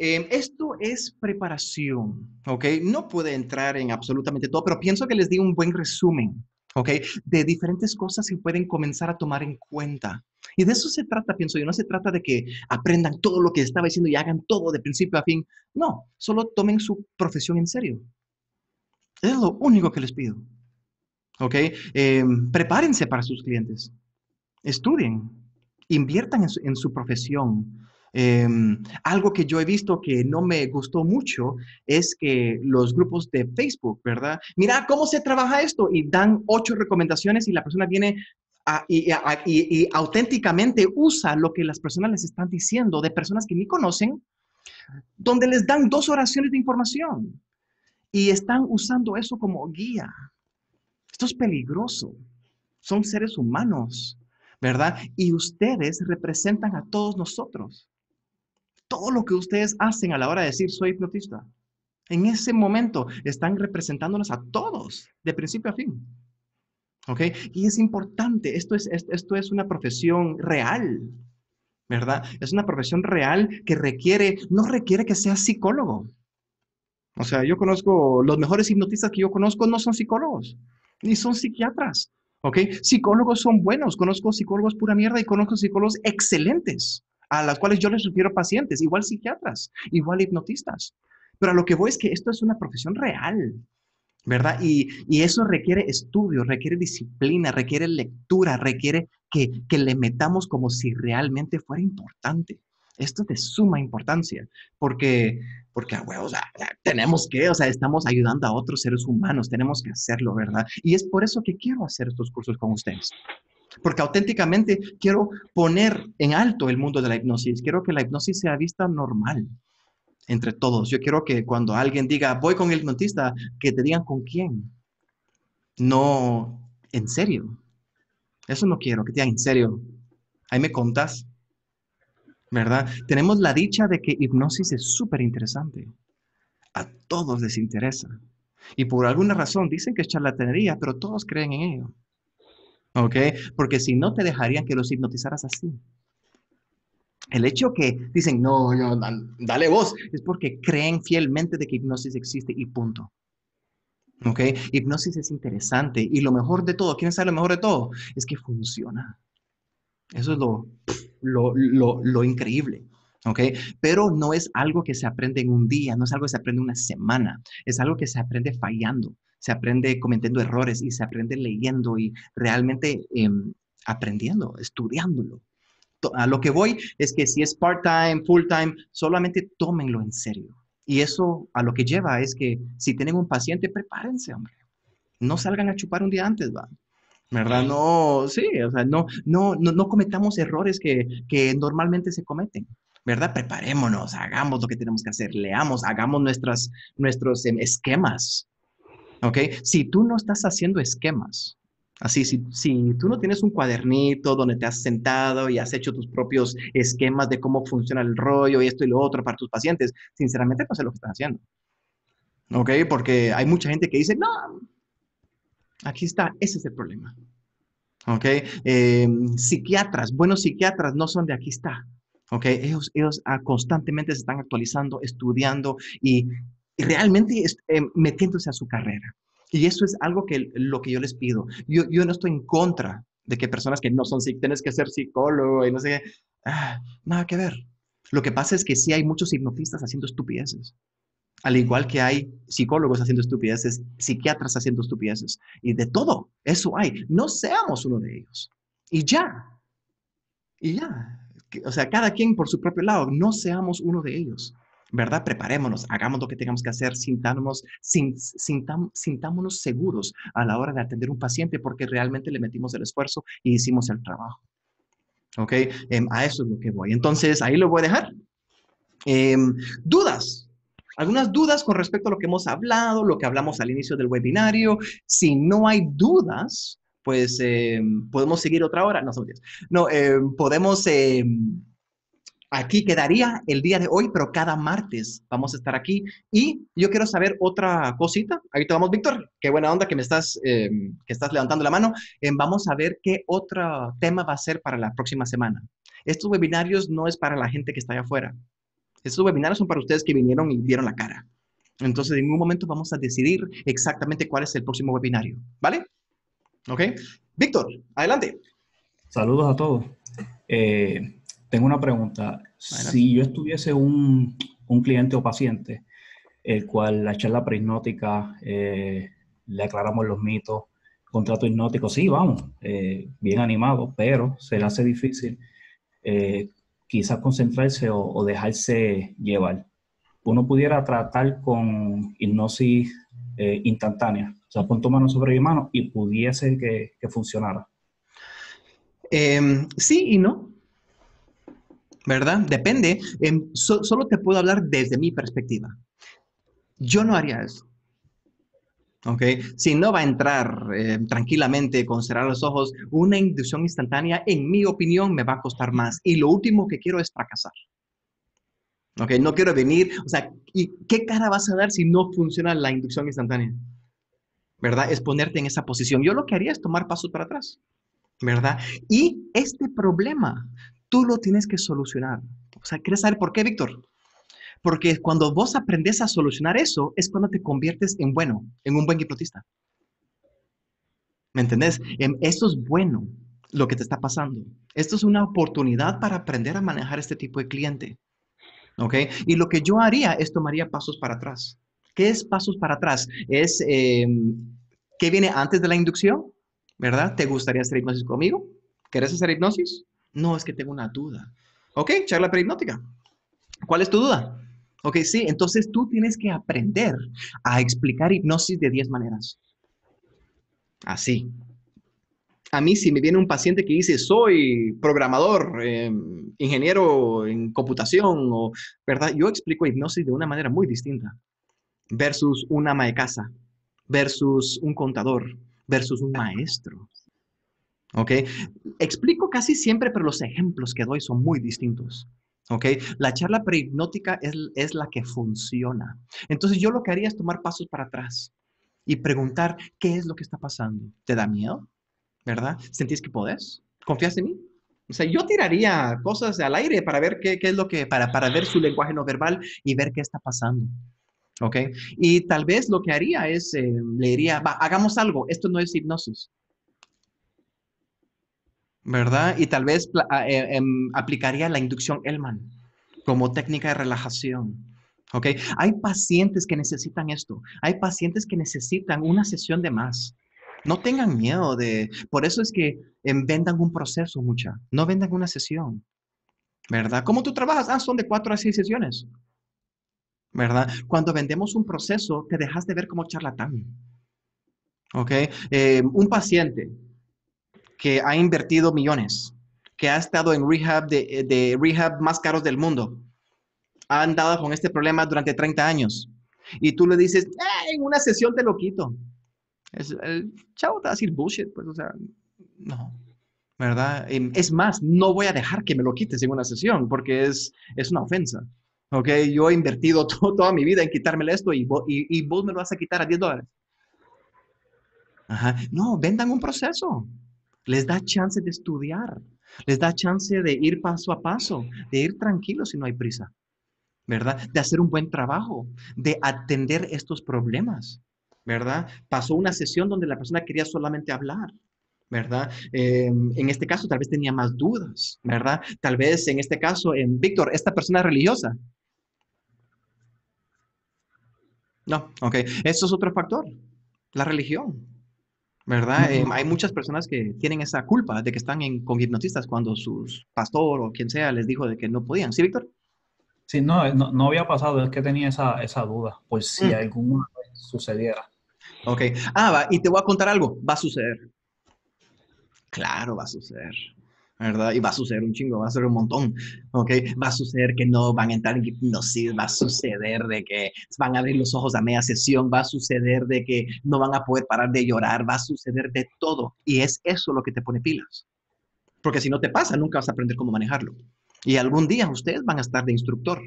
Em, esto es preparación, ¿ok? No puede entrar en absolutamente todo, pero pienso que les di un buen resumen, ¿ok? De diferentes cosas que pueden comenzar a tomar en cuenta. Y de eso se trata, pienso yo. No se trata de que aprendan todo lo que estaba diciendo y hagan todo de principio a fin. No, solo tomen su profesión en serio. Es lo único que les pido. ¿Ok? Em, prepárense para sus clientes. Estudien. Inviertan en su profesión eh, algo que yo he visto que no me gustó mucho es que los grupos de Facebook, ¿verdad? Mira, ¿cómo se trabaja esto? Y dan ocho recomendaciones y la persona viene y, y, auténticamente usa lo que las personas les están diciendo de personas que ni conocen, donde les dan dos oraciones de información y están usando eso como guía. Esto es peligroso. Son seres humanos, ¿verdad? Y ustedes representan a todos nosotros todo lo que ustedes hacen a la hora de decir soy hipnotista. En ese momento están representándonos a todos, de principio a fin. ¿Ok? Y es importante, esto es, esto es una profesión real, ¿verdad? Es una profesión real que requiere, no requiere que seas psicólogo. O sea, yo conozco, los mejores hipnotistas que yo conozco no son psicólogos, ni son psiquiatras. ¿Ok? Psicólogos son buenos, conozco psicólogos pura mierda y conozco psicólogos excelentes a las cuales yo les refiero pacientes, igual psiquiatras, igual hipnotistas. Pero a lo que voy es que esto es una profesión real, ¿verdad? Y, eso requiere estudio, requiere disciplina, requiere lectura, requiere que, le metamos como si realmente fuera importante. Esto es de suma importancia, porque, porque ah, tenemos que, o sea, estamos ayudando a otros seres humanos, tenemos que hacerlo, ¿verdad? Y es por eso que quiero hacer estos cursos con ustedes porque auténticamente quiero poner en alto el mundo de la hipnosis, quiero que la hipnosis sea vista normal entre todos. Yo quiero que cuando alguien diga, voy con el hipnotista, que te digan con quién. No, en serio. Eso no quiero, que te digan en serio. Ahí me contas, ¿verdad? Tenemos la dicha de que hipnosis es súper interesante. A todos les interesa. Y por alguna razón dicen que es charlatanería, pero todos creen en ello. ¿ok? Porque si no, te dejarían que los hipnotizaras así. El hecho que dicen, no, no, dale voz es porque creen fielmente de que hipnosis existe y punto. ¿Ok? Hipnosis es interesante y lo mejor de todo, ¿quién sabe lo mejor de todo? Es que funciona. Eso es lo, lo increíble. Pero no es algo que se aprende en un día, no es algo que se aprende en una semana, es algo que se aprende fallando, se aprende cometiendo errores y se aprende leyendo y realmente em, aprendiendo, estudiándolo. A lo que voy es que si es part-time, full-time, solamente tómenlo en serio. Y eso a lo que lleva es que si tienen un paciente, prepárense, hombre. No salgan a chupar un día antes, va. ¿Verdad? No, sí, o sea, no, no, no, cometamos errores que, normalmente se cometen. ¿verdad? Preparémonos, hagamos lo que tenemos que hacer, leamos, hagamos nuestras, nuestros em, esquemas ¿ok? Si tú no estás haciendo esquemas, así, si, si tú no tienes un cuadernito donde te has sentado y has hecho tus propios esquemas de cómo funciona el rollo y esto y lo otro para tus pacientes, sinceramente no sé lo que están haciendo, ¿ok? Porque hay mucha gente que dice, no, aquí está, ese es el problema. ¿ok? Em, psiquiatras, buenos psiquiatras no son de aquí está, Okay, Ellos, ellos ah, constantemente se están actualizando, estudiando y y realmente este, metiéndose a su carrera. Y eso es algo que lo que yo les pido. Yo, no estoy en contra de que personas que no son psicólogos, tienes que ser psicólogo y no sé qué, ah, nada que ver. Lo que pasa es que sí hay muchos hipnotistas haciendo estupideces. Al igual que hay psicólogos haciendo estupideces, psiquiatras haciendo estupideces. Y de todo, eso hay. No seamos uno de ellos. Y ya. Y ya. O sea, cada quien por su propio lado, no seamos uno de ellos. ¿verdad? Preparémonos, hagamos lo que tengamos que hacer, sintámonos, sintámonos seguros a la hora de atender un paciente porque realmente le metimos el esfuerzo y hicimos el trabajo. ¿Ok? Em, a eso es lo que voy. Entonces, ahí lo voy a dejar. Em, dudas. Algunas dudas con respecto a lo que hemos hablado, lo que hablamos al inicio del webinario. Si no hay dudas, pues em, podemos seguir otra hora. No, no podemos aquí quedaría el día de hoy, pero cada martes vamos a estar aquí. Y yo quiero saber otra cosita. Ahí te vamos, Víctor. Qué buena onda que me estás, em, que estás levantando la mano. Em, vamos a ver qué otro tema va a ser para la próxima semana. Estos webinarios no es para la gente que está allá afuera. Estos webinarios son para ustedes que vinieron y vieron la cara. Entonces, en un momento vamos a decidir exactamente cuál es el próximo webinario. ¿Vale? ¿Ok? Víctor, adelante. Saludos a todos. Eh, tengo una pregunta. Si yo estuviese un, un cliente o paciente, el cual la charla prehipnótica eh, le aclaramos los mitos, contrato hipnótico, sí, vamos, eh, bien animado, pero se le hace difícil eh, quizás concentrarse o, dejarse llevar. Uno pudiera tratar con hipnosis instantánea, o sea, pon tu mano sobre mi mano y pudiese que funcionara. Em, sí y no, ¿verdad? Depende. Em, solo te puedo hablar desde mi perspectiva. Yo no haría eso. ¿Ok? Si no va a entrar em, tranquilamente con cerrar los ojos, una inducción instantánea, en mi opinión, me va a costar más. Y lo último que quiero es fracasar. ¿Ok? No quiero venir. O sea, ¿y qué cara vas a dar si no funciona la inducción instantánea? ¿Verdad? Es ponerte en esa posición. Yo lo que haría es tomar pasos para atrás. ¿Verdad? Y este problema Tú lo tienes que solucionar. O sea, ¿quieres saber por qué, Víctor? Porque cuando vos aprendes a solucionar eso, es cuando te conviertes en bueno, en un buen hipnotista. ¿Me entendés? Em, Esto es bueno, lo que te está pasando. Esto es una oportunidad para aprender a manejar este tipo de cliente. ¿Ok? Y lo que yo haría es tomaría pasos para atrás. ¿Qué es pasos para atrás? Es, em, ¿qué viene antes de la inducción? ¿Verdad? ¿Te gustaría hacer hipnosis conmigo? ¿Querés hacer hipnosis? No, es que tengo una duda. Ok, charla prehipnótica. ¿Cuál es tu duda? Ok, sí, entonces tú tienes que aprender a explicar hipnosis de 10 maneras. Así. A mí si me viene un paciente que dice, soy programador, em, ingeniero en computación, o, ¿verdad? Yo explico hipnosis de una manera muy distinta versus una ama de casa, versus un contador, versus un maestro. ¿Ok? Explico casi siempre, pero los ejemplos que doy son muy distintos. ¿Ok? La charla prehipnótica es, es la que funciona. Entonces yo lo que haría es tomar pasos para atrás y preguntar qué es lo que está pasando. ¿Te da miedo? ¿Verdad? ¿Sentís que podés? ¿Confías en mí? O sea, yo tiraría cosas al aire para ver qué, es lo que, para, ver su lenguaje no verbal y ver qué está pasando. ¿Ok? Y tal vez lo que haría es, leería eh, le diría, hagamos algo, esto no es hipnosis. ¿verdad? Y tal vez ah, eh, em, aplicaría la inducción Elman como técnica de relajación. ¿ok? Hay pacientes que necesitan esto. Hay pacientes que necesitan una sesión de más. No tengan miedo de... Por eso es que em, vendan un proceso mucha. No vendan una sesión. ¿Verdad? ¿Cómo tú trabajas? Ah, son de cuatro a seis sesiones. ¿Verdad? Cuando vendemos un proceso, te dejas de ver como charlatán. ¿Ok? Em, un paciente que ha invertido millones, que ha estado en rehab de, eh, de rehab más caros del mundo, ha andado con este problema durante 30 años, y tú le dices, en una sesión te lo quito. Es, el chavo te va a decir bullshit, pues, o sea, no, ¿verdad? Em, es más, no voy a dejar que me lo quites en una sesión porque es, es una ofensa. ¿Ok? Yo he invertido toda mi vida en quitarme esto y, y, y vos me lo vas a quitar a 10 dólares. Ajá. No, vendan un proceso les da chance de estudiar, les da chance de ir paso a paso, de ir tranquilo si no hay prisa, ¿verdad? De hacer un buen trabajo, de atender estos problemas, ¿verdad? Pasó una sesión donde la persona quería solamente hablar. ¿Verdad? Em, en este caso tal vez tenía más dudas, ¿verdad? Tal vez en este caso, en Víctor, esta persona religiosa. No, ok. Eso es otro factor, la religión, ¿verdad? Eh, hay muchas personas que tienen esa culpa de que están con hipnotistas cuando su pastor o quien sea les dijo de que no podían. ¿Sí, Víctor? Sí, no, eh, no, había pasado, es que tenía esa, duda, Pues si mm. alguna vez sucediera. Ok. Ah, y te voy a contar algo, va a suceder. Claro, va a suceder. ¿verdad? Y va a suceder un chingo, va a ser un montón, Va a suceder que no van a entrar en hipnosis, va a suceder de que van a abrir los ojos a media sesión, va a suceder de que no van a poder parar de llorar, va a suceder de todo. Y es eso lo que te pone pilas. Porque si no te pasa, nunca vas a aprender cómo manejarlo. Y algún día ustedes van a estar de instructor.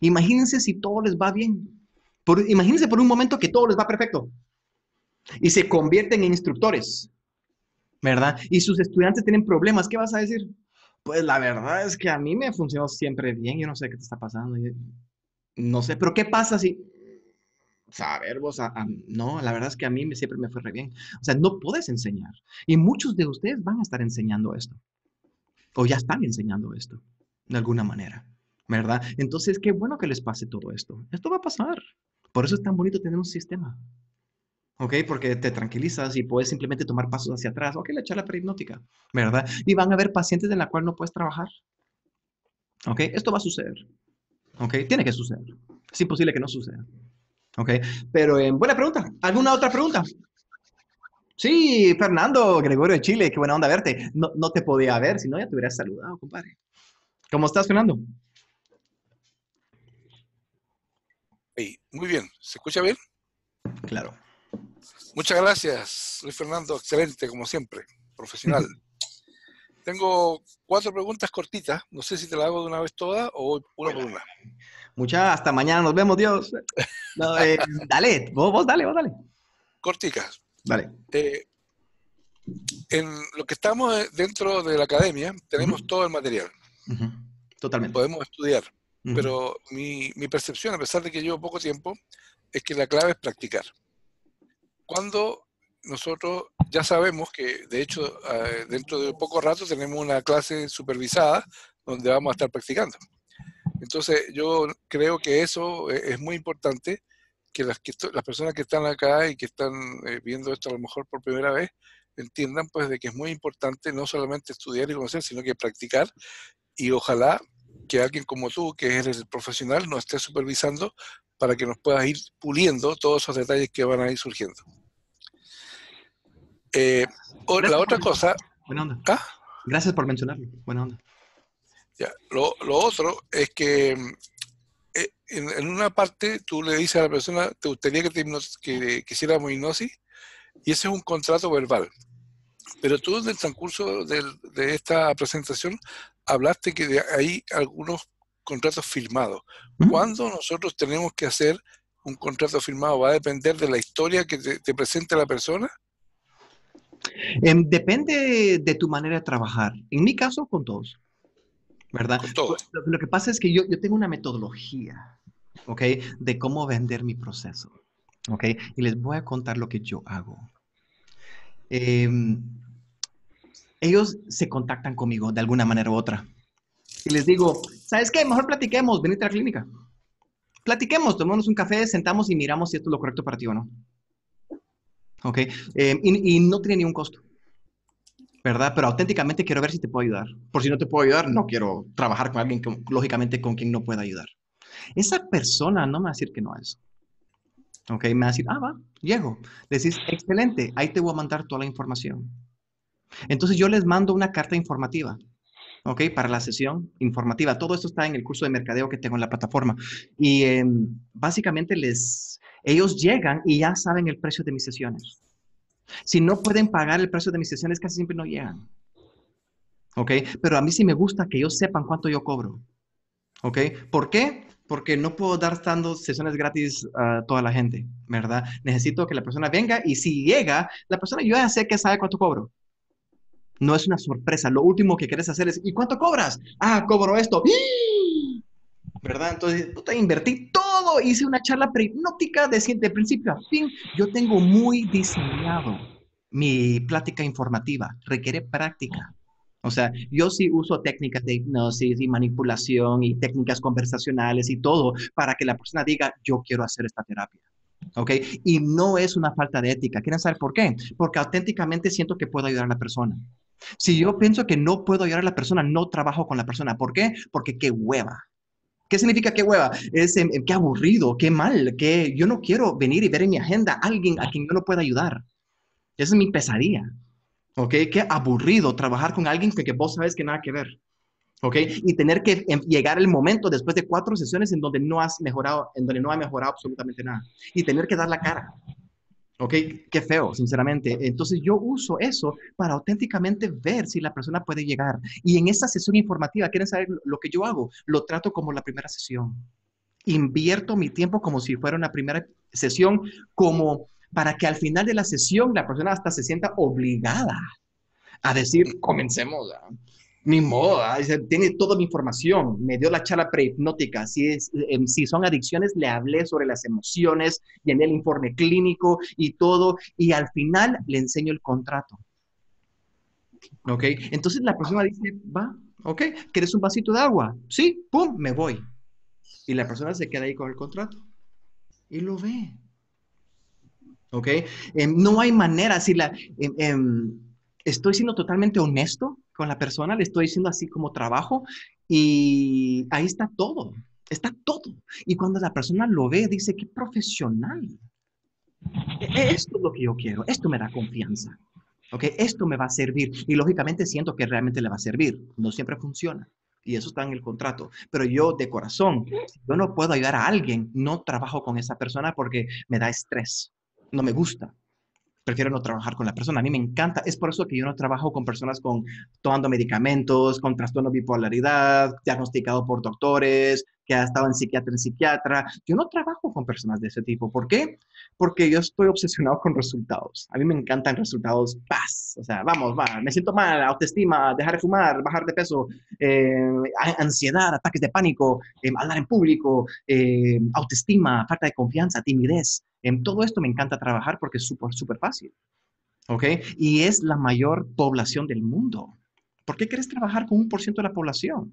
Imagínense si todo les va bien. Por, imagínense por un momento que todo les va perfecto. Y se convierten en instructores ¿verdad? Y sus estudiantes tienen problemas, ¿qué vas a decir? Pues la verdad es que a mí me funcionó siempre bien, yo no sé qué te está pasando, no sé, pero ¿qué pasa si... Saber vos, a, no, la verdad es que a mí me, siempre me fue re bien. O sea, no puedes enseñar. Y muchos de ustedes van a estar enseñando esto. O ya están enseñando esto, de alguna manera, ¿verdad? Entonces, qué bueno que les pase todo esto. Esto va a pasar. Por eso es tan bonito tener un sistema. ¿ok? Porque te tranquilizas y puedes simplemente tomar pasos hacia atrás. Ok, la charla prehipnótica, ¿verdad? Y van a haber pacientes en la cual no puedes trabajar. ¿Ok? Esto va a suceder. ¿Ok? Tiene que suceder. Es imposible que no suceda. ¿Ok? Pero eh, buena pregunta. ¿Alguna otra pregunta? Sí, Fernando, Gregorio de Chile, qué buena onda verte. No, te podía ver, si no ya te hubieras saludado, compadre. ¿Cómo estás, Fernando? muy bien, ¿se escucha bien? Claro. Muchas gracias, Luis Fernando. Excelente, como siempre, profesional. Tengo cuatro preguntas cortitas. No sé si te las hago de una vez todas o una por una. Muchas, hasta mañana. Nos vemos, Dios. Eh, dale, vos, dale, vos dale. Corticas. Dale. en lo que estamos eh, dentro de la academia, tenemos todo el material. Totalmente. Podemos estudiar. Pero mi percepción, a pesar de que llevo poco tiempo, es que la clave es practicar cuando nosotros ya sabemos que, de hecho, eh, dentro de poco rato tenemos una clase supervisada donde vamos a estar practicando. Entonces, yo creo que eso e-, es muy importante, que las, las personas que están acá y que están eh, viendo esto a lo mejor por primera vez, entiendan pues de que es muy importante no solamente estudiar y conocer, sino que practicar y ojalá que alguien como tú, que eres el profesional, nos esté supervisando para que nos puedas ir puliendo todos esos detalles que van a ir surgiendo. Eh, la otra cosa... Buena onda. ¿Ah? Gracias por mencionarlo. Buena onda. Lo, otro es que eh, en, una parte tú le dices a la persona, ¿te gustaría que, te que, hiciéramos hipnosis? Y ese es un contrato verbal. Pero tú en el transcurso de, esta presentación hablaste que de, hay algunos contratos firmados. ¿Cuándo nosotros tenemos que hacer un contrato firmado? ¿Va a depender de la historia que te, te presenta la persona? Em, depende de tu manera de trabajar. En mi caso, con todos. ¿Verdad? Con todos. Lo, que pasa es que yo, tengo una metodología, ¿ok? De cómo vender mi proceso, ¿ok? Y les voy a contar lo que yo hago. Em, ellos se contactan conmigo de alguna manera u otra y les digo, ¿sabes qué? Mejor platiquemos, venite a la clínica. Platiquemos, tomémonos un café, sentamos y miramos si esto es lo correcto para ti o no. ¿Ok? Em, y, no tiene ningún costo. ¿Verdad? Pero auténticamente quiero ver si te puedo ayudar. Por si no te puedo ayudar, no quiero trabajar con alguien, lógicamente, con quien no pueda ayudar. Esa persona no me va a decir que no es. ¿Ok? Me va a decir, ah, va, llego. decís, excelente, ahí te voy a mandar toda la información. Entonces yo les mando una carta informativa ¿ok? Para la sesión informativa. Todo esto está en el curso de mercadeo que tengo en la plataforma. Y em, básicamente les, ellos llegan y ya saben el precio de mis sesiones. Si no pueden pagar el precio de mis sesiones, casi siempre no llegan. ¿Ok? Pero a mí sí me gusta que ellos sepan cuánto yo cobro. ¿Ok? ¿Por qué? Porque no puedo dar dando sesiones gratis a toda la gente, ¿verdad? Necesito que la persona venga y si llega, la persona yo ya sé que sabe cuánto cobro. No es una sorpresa. Lo último que querés hacer es, ¿y cuánto cobras? Ah, cobro esto. ¿Verdad? Entonces, te invertí todo. Hice una charla prehipnótica de, de principio a fin. Yo tengo muy diseñado mi plática informativa. Requiere práctica. O sea, yo sí uso técnicas de hipnosis y manipulación y técnicas conversacionales y todo para que la persona diga, yo quiero hacer esta terapia. ¿Ok? Y no es una falta de ética. ¿Quieren saber por qué? Porque auténticamente siento que puedo ayudar a la persona. Si yo pienso que no puedo ayudar a la persona, no trabajo con la persona. ¿Por qué? Porque qué hueva. ¿Qué significa qué hueva? Es que em, em, qué aburrido, qué mal, que yo no quiero venir y ver en mi agenda a alguien a quien yo no pueda ayudar. Esa es mi pesadilla. ¿Ok? Qué aburrido trabajar con alguien que, que vos sabes que nada que ver. ¿Ok? Y tener que em, llegar el momento después de cuatro sesiones en donde no has mejorado, en donde no ha mejorado absolutamente nada. Y tener que dar la cara. ¿Ok? Qué feo, sinceramente. Entonces yo uso eso para auténticamente ver si la persona puede llegar. Y en esa sesión informativa, ¿quieren saber lo que yo hago? Lo trato como la primera sesión. Invierto mi tiempo como si fuera una primera sesión, como para que al final de la sesión la persona hasta se sienta obligada a decir, comencemos. a... Ni modo, ah, tiene toda mi información, me dio la charla prehipnótica, si, em, si son adicciones le hablé sobre las emociones, llené el informe clínico y todo, y al final le enseño el contrato. ¿Ok? Entonces la persona dice, va, ¿ok? ¿Quieres un vasito de agua? Sí, ¡pum! Me voy. Y la persona se queda ahí con el contrato y lo ve. ¿Ok? Em, no hay manera, si la... Em, estoy siendo totalmente honesto con la persona, le estoy diciendo así como trabajo y ahí está todo, está todo. Y cuando la persona lo ve, dice, qué profesional. E, e, esto es lo que yo quiero, esto me da confianza. Esto me va a servir y lógicamente siento que realmente le va a servir. No siempre funciona y eso está en el contrato. Pero yo de corazón, yo no puedo ayudar a alguien, no trabajo con esa persona porque me da estrés, no me gusta prefiero no trabajar con la persona. A mí me encanta, es por eso que yo no trabajo con personas con tomando medicamentos, con trastorno bipolaridad, diagnosticado por doctores, que ha estado en psiquiatra, en psiquiatra. Yo no trabajo con personas de ese tipo. ¿Por qué? Porque yo estoy obsesionado con resultados. A mí me encantan resultados, paz. O sea, vamos, va, me siento mal, autoestima, dejar de fumar, bajar de peso, eh, ansiedad, ataques de pánico, eh, hablar en público, eh, autoestima, falta de confianza, timidez. En todo esto me encanta trabajar porque es súper, súper fácil. ¿Ok? Y es la mayor población del mundo. ¿Por qué quieres trabajar con un por ciento de la población?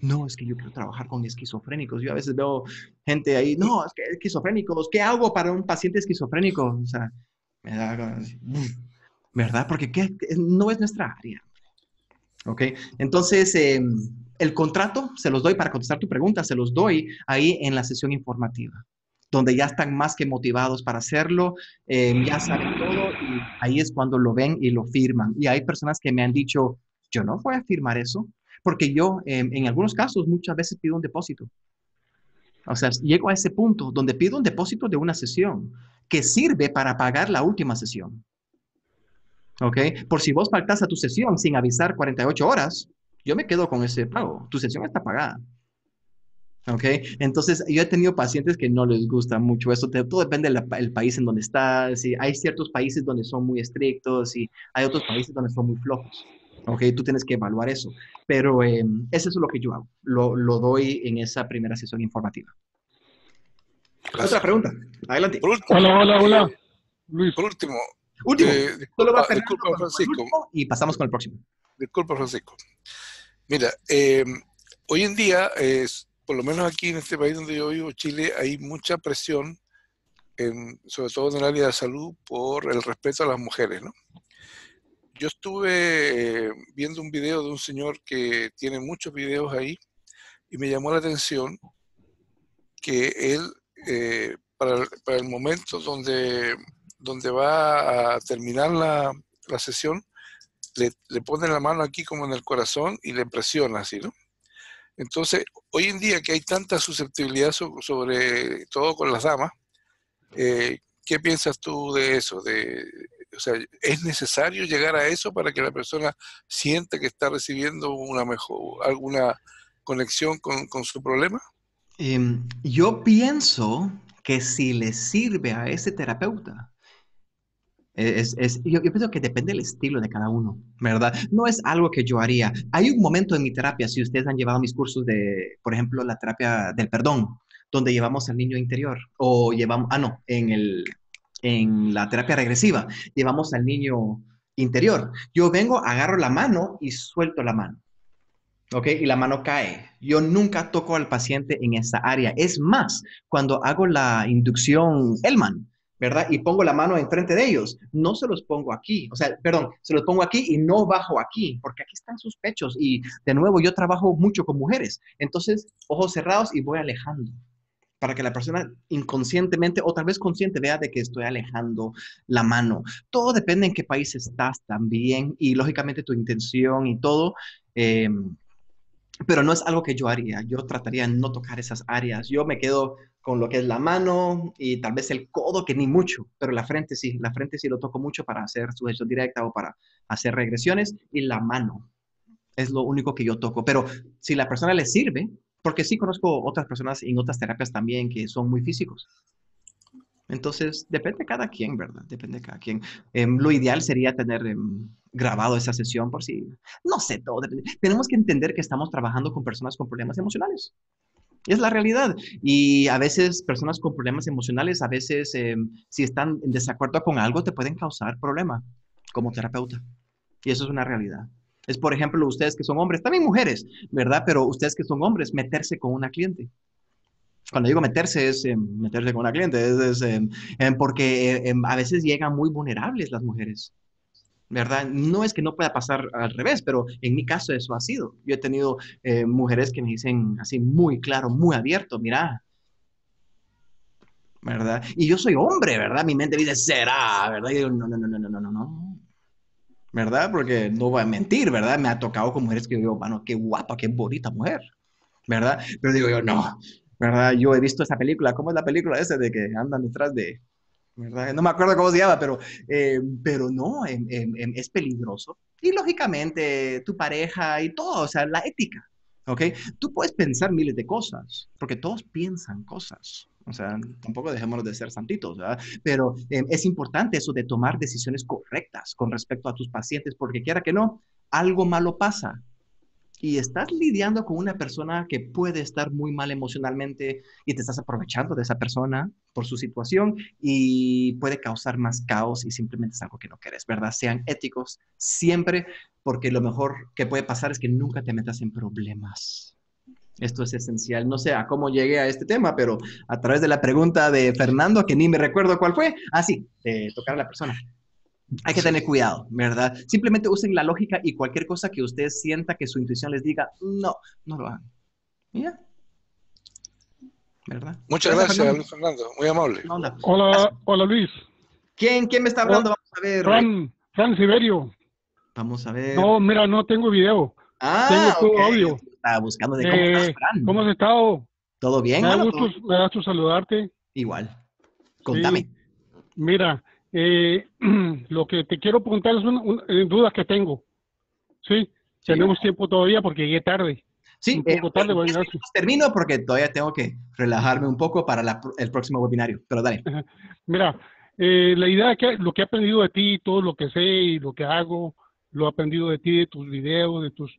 No, es que yo quiero trabajar con esquizofrénicos. Yo a veces veo gente ahí, no, es que esquizofrénicos, ¿qué hago para un paciente esquizofrénico? O sea, me da, ¿verdad? Porque no es nuestra área. ¿Ok? Entonces, em, el contrato se los doy para contestar tu pregunta, se los doy ahí en la sesión informativa donde ya están más que motivados para hacerlo, em, ya saben todo y ahí es cuando lo ven y lo firman. Y hay personas que me han dicho, yo no voy a firmar eso, porque yo em, en algunos casos muchas veces pido un depósito. O sea, llego a ese punto donde pido un depósito de una sesión que sirve para pagar la última sesión. ¿Ok? Por si vos faltas a tu sesión sin avisar 48 horas, yo me quedo con ese pago. Tu sesión está pagada. ¿Ok? Entonces, yo he tenido pacientes que no les gusta mucho eso. Todo depende del país en donde estás. hay ciertos países donde son muy estrictos y hay otros países donde son muy flojos. ¿Ok? Tú tienes que evaluar eso. Pero eh, eso es lo que yo hago. Lo, doy en esa primera sesión informativa. Otra pregunta. Adelante. Último, hola, hola, hola. Eh, Luis. Por último. Último. Eh, disculpa, Francisco. Y pasamos con el próximo. Disculpa, Francisco. Mira, em, hoy en día es por lo menos aquí en este país donde yo vivo, Chile, hay mucha presión, sobre todo en el área de salud, por el respeto a las mujeres, ¿no? Yo estuve eh, viendo un video de un señor que tiene muchos videos ahí y me llamó la atención que él, eh, para, el, momento donde, donde va a terminar la, sesión, le, le, pone la mano aquí como en el corazón y le presiona así, ¿no? Entonces, hoy en día que hay tanta susceptibilidad sobre todo con las damas, eh, ¿qué piensas tú de eso? ¿es necesario llegar a eso para que la persona sienta que está recibiendo una mejor, alguna conexión con, su problema? Em, yo pienso que si le sirve a ese terapeuta, es, yo, pienso que depende del estilo de cada uno, ¿verdad? No es algo que yo haría. Hay un momento en mi terapia, si ustedes han llevado mis cursos de, por ejemplo, la terapia del perdón, donde llevamos al niño interior, o llevamos, ah, no, en, en la terapia regresiva, llevamos al niño interior. Yo vengo, agarro la mano y suelto la mano. ¿ok? Y la mano cae. Yo nunca toco al paciente en esa área. Es más, cuando hago la inducción Elman, ¿verdad? Y pongo la mano enfrente de ellos. No se los pongo aquí, o sea, perdón, se los pongo aquí y no bajo aquí, porque aquí están sus pechos. Y de nuevo, yo trabajo mucho con mujeres. Entonces, ojos cerrados y voy alejando para que la persona inconscientemente o tal vez consciente vea de que estoy alejando la mano. Todo depende en qué país estás también y lógicamente tu intención y todo. Em, pero no es algo que yo haría. Yo trataría de no tocar esas áreas. Yo me quedo con lo que es la mano y tal vez el codo, que ni mucho, pero la frente sí, la frente sí lo toco mucho para hacer sujeción directa o para hacer regresiones y la mano es lo único que yo toco. Pero si la persona le sirve, porque sí conozco otras personas en otras terapias también que son muy físicos. Entonces, depende cada quien, ¿verdad? Depende cada quien. Em, lo ideal sería tener em, grabado esa sesión por si, no sé, todo. Tenemos que entender que estamos trabajando con personas con problemas emocionales. Es la realidad. Y a veces personas con problemas emocionales, a veces eh, si están en desacuerdo con algo, te pueden causar problema como terapeuta. Y eso es una realidad. Es, por ejemplo, ustedes que son hombres, también mujeres, ¿verdad? Pero ustedes que son hombres, meterse con una cliente. Cuando digo meterse es eh, meterse con una cliente, es, eh, porque a veces llegan muy vulnerables las mujeres ¿verdad? No es que no pueda pasar al revés, pero en mi caso eso ha sido. Yo he tenido eh, mujeres que me dicen así muy claro, muy abierto, mira, ¿verdad? Y yo soy hombre, ¿verdad? Mi mente dice, será, ¿verdad? Y digo, no, no, no, no, no, no, no. ¿Verdad? Porque no voy a mentir, ¿verdad? Me ha tocado con mujeres que yo digo, bueno, qué guapa, qué bonita mujer, ¿verdad? Pero digo yo, no, ¿verdad? Yo he visto esa película, ¿cómo es la película esa de que andan detrás de, no me acuerdo cómo se llama, pero, eh, pero no, es peligroso. Y lógicamente tu pareja y todo, o sea, la ética, ¿ok? Tú puedes pensar miles de cosas, porque todos piensan cosas. O sea, tampoco dejémonos de ser santitos, ¿verdad? Pero em, es importante eso de tomar decisiones correctas con respecto a tus pacientes, porque quiera que no, algo malo pasa y estás lidiando con una persona que puede estar muy mal emocionalmente y te estás aprovechando de esa persona por su situación y puede causar más caos y simplemente es algo que no quieres, ¿verdad? Sean éticos siempre porque lo mejor que puede pasar es que nunca te metas en problemas. Esto es esencial. No sé a cómo llegué a este tema, pero a través de la pregunta de Fernando, que ni me recuerdo cuál fue. Ah, sí, tocar a la persona. Hay que tener cuidado, ¿verdad? Simplemente usen la lógica y cualquier cosa que usted sienta que su intuición les diga, no, no lo hagan. Mira. ¿Verdad? Muchas gracias, Luis Fernando. Muy amable. Hola, hola, Luis. ¿Quién, ¿Quién me está hablando? Vamos a ver. Fran, Fran Siberio. Vamos a ver. No, mira, no tengo video. Ah, tengo todo audio. buscando de cómo eh, estás, Fran. ¿Cómo has estado? ¿Todo bien? Me da, gusto, saludarte. Igual. Contame. Mira, eh, lo que te quiero preguntar es una, eh, duda que tengo. ¿Sí? tenemos tiempo todavía porque llegué tarde. Sí, eh, pues, termino porque todavía tengo que relajarme un poco para el próximo webinario, pero dale. Mira, eh, la idea es que lo que he aprendido de ti, todo lo que sé y lo que hago, lo he aprendido de ti, de tus videos, de tus...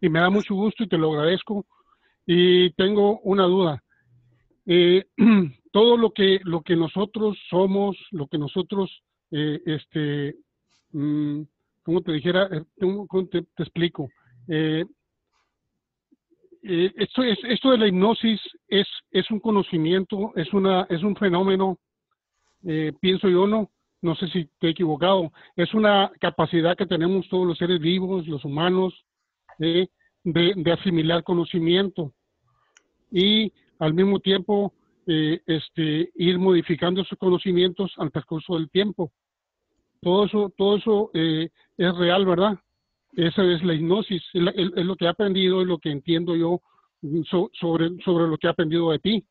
Y me da mucho gusto y te lo agradezco. Y tengo una duda. todo lo que, lo que nosotros somos, lo que nosotros, eh, este, mm, como te dijera, eh, te, explico? Eh, eh, esto, es, esto de la hipnosis es, es un conocimiento, es, una, es un fenómeno, pienso yo no, no sé si te he equivocado, es una capacidad que tenemos todos los seres vivos, los humanos, de, de asimilar conocimiento. Y al mismo tiempo eh, este, ir modificando sus conocimientos al transcurso del tiempo. Todo eso, todo eso eh, es real, ¿verdad? Esa es la hipnosis, es, lo que he aprendido, es lo que entiendo yo mm, sobre, sobre lo que he aprendido de ti,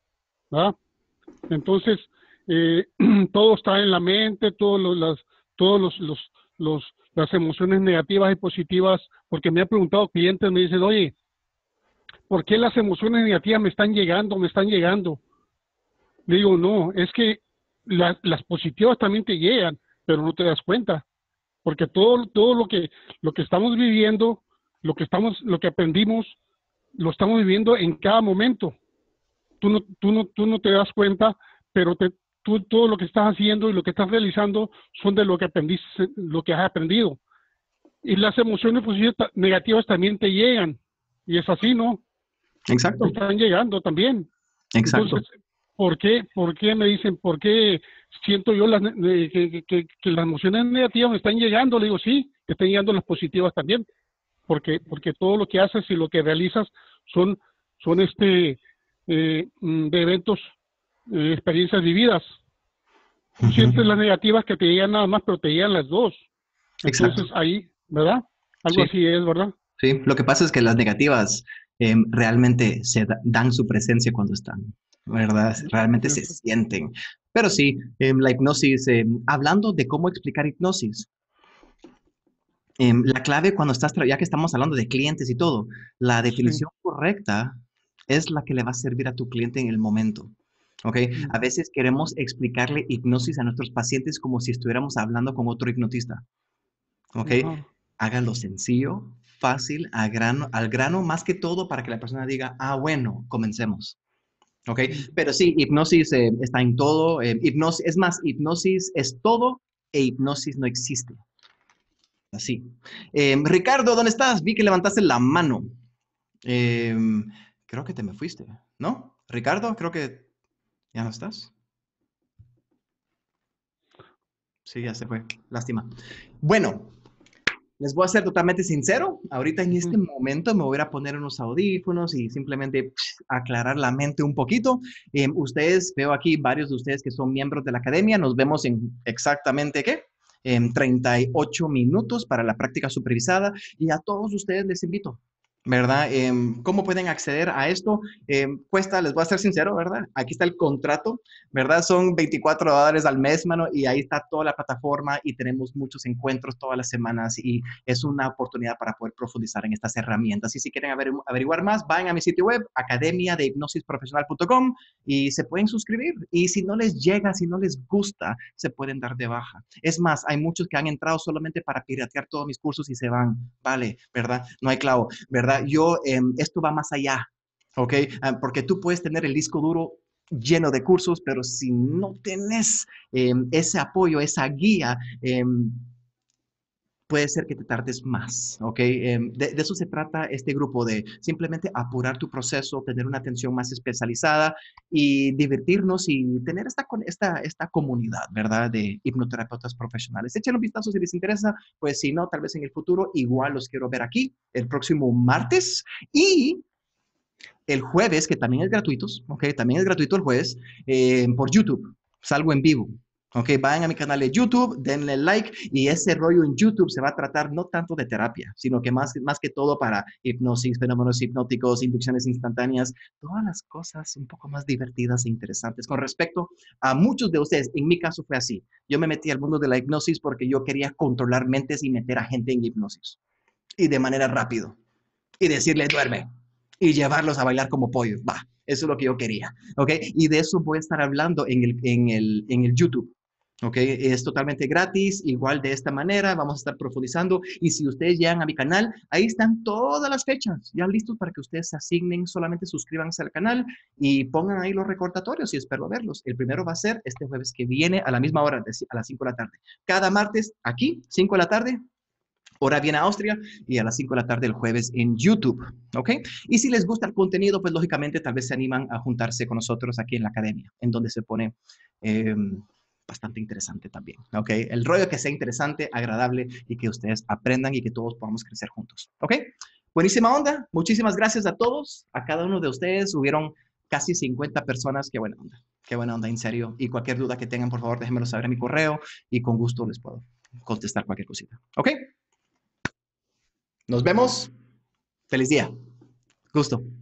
¿verdad? Entonces, eh, todo está en la mente, todos las, todos los, los, las emociones negativas y positivas, porque me han preguntado clientes, me dicen, oye, ¿por qué las emociones negativas me están llegando, me están llegando? Le digo, no, es que las positivas también te llegan, pero no te das cuenta, porque todo, todo lo, que, lo que estamos viviendo, lo que, estamos, lo que aprendimos, lo estamos viviendo en cada momento. Tú no, tú no, tú no te das cuenta, pero te, tú, todo lo que estás haciendo y lo que estás realizando son de lo que aprendiste, lo que has aprendido. Y las emociones positivas negativas también te llegan. Y es así, ¿no? Exacto. Están llegando también. Exacto. ¿Por qué? ¿Por qué me dicen? ¿Por qué siento yo las, que, las emociones negativas me están llegando? Le digo, sí, que están llegando las positivas también. Porque, porque todo lo que haces y lo que realizas son, son este, eh, mm, de eventos, eh, experiencias vividas. Sientes las negativas que te llegan nada más, pero te llegan las dos. Exacto. Entonces ahí, ¿verdad? Algo así es, ¿verdad? Sí, lo que pasa es que las negativas em, realmente se dan su presencia cuando están ¿verdad? Realmente se sienten. Pero sí, em, la hipnosis, em, hablando de cómo explicar hipnosis, em, la clave cuando estás, ya que estamos hablando de clientes y todo, la definición correcta es la que le va a servir a tu cliente en el momento. ¿Ok? A veces queremos explicarle hipnosis a nuestros pacientes como si estuviéramos hablando con otro hipnotista. ¿Ok? Hágalo sencillo, fácil, grano, al grano, más que todo para que la persona diga, ah, bueno, comencemos. ¿ok? Pero sí, hipnosis eh, está en todo. Eh, es más, hipnosis es todo e hipnosis no existe. Así. Em, Ricardo, ¿dónde estás? Vi que levantaste la mano. Em, creo que te me fuiste, ¿no? Ricardo, creo que ya no estás. Sí, ya se fue. Lástima. Bueno, les voy a ser totalmente sincero, ahorita en este momento me voy a poner unos audífonos y simplemente aclarar la mente un poquito. Eh, ustedes, veo aquí varios de ustedes que son miembros de la academia, nos vemos en exactamente qué, en 38 minutos para la práctica supervisada y a todos ustedes les invito ¿verdad? Em, ¿Cómo pueden acceder a esto? Em, cuesta, les voy a ser sincero, ¿verdad? Aquí está el contrato, ¿verdad? Son 24 dólares al mes, mano, y ahí está toda la plataforma y tenemos muchos encuentros todas las semanas y es una oportunidad para poder profundizar en estas herramientas. Y si quieren averiguar más, van a mi sitio web, academiadehipnosisprofesional.com y se pueden suscribir. Y si no les llega, si no les gusta, se pueden dar de baja. Es más, hay muchos que han entrado solamente para piratear todos mis cursos y se van, ¿vale? ¿Verdad? No hay clavo, ¿verdad? Yo, em, esto va más allá, ¿ok? Ah, porque tú puedes tener el disco duro lleno de cursos, pero si no tenés em, ese apoyo, esa guía, eh, puede ser que te tardes más, ¿ok? Em, de, eso se trata este grupo, de simplemente apurar tu proceso, tener una atención más especializada y divertirnos y tener esta, esta, esta comunidad, ¿verdad? De hipnoterapeutas profesionales. Échenle un vistazo si les interesa, pues si no, tal vez en el futuro, igual los quiero ver aquí el próximo martes y el jueves, que también es gratuito, ¿ok? También es gratuito el jueves em, por YouTube, salgo en vivo, Ok, vayan a mi canal de YouTube, denle like y ese rollo en YouTube se va a tratar no tanto de terapia, sino que más, más que todo para hipnosis, fenómenos hipnóticos, inducciones instantáneas, todas las cosas un poco más divertidas e interesantes. Con respecto a muchos de ustedes, en mi caso fue así. Yo me metí al mundo de la hipnosis porque yo quería controlar mentes y meter a gente en hipnosis. Y de manera rápido. Y decirle, duerme. Y llevarlos a bailar como pollo. Va, eso es lo que yo quería. Ok, y de eso voy a estar hablando en el, en el, en el YouTube. Ok, es totalmente gratis, igual de esta manera, vamos a estar profundizando. Y si ustedes llegan a mi canal, ahí están todas las fechas, ya listos para que ustedes se asignen, solamente suscríbanse al canal y pongan ahí los recordatorios y espero verlos. El primero va a ser este jueves que viene a la misma hora, a las 5 de la tarde. Cada martes aquí, 5 de la tarde, hora viene a Austria y a las 5 de la tarde el jueves en YouTube, ¿ok? Y si les gusta el contenido, pues lógicamente tal vez se animan a juntarse con nosotros aquí en la academia, en donde se pone... Em, bastante interesante también. ¿Ok? El rollo que sea interesante, agradable y que ustedes aprendan y que todos podamos crecer juntos. ¿Ok? Buenísima onda. Muchísimas gracias a todos. A cada uno de ustedes hubieron casi 50 personas. Qué buena onda. Qué buena onda, en serio. Y cualquier duda que tengan, por favor, déjenmelo saber en mi correo y con gusto les puedo contestar cualquier cosita. ¿Ok? Nos vemos. Feliz día. Gusto.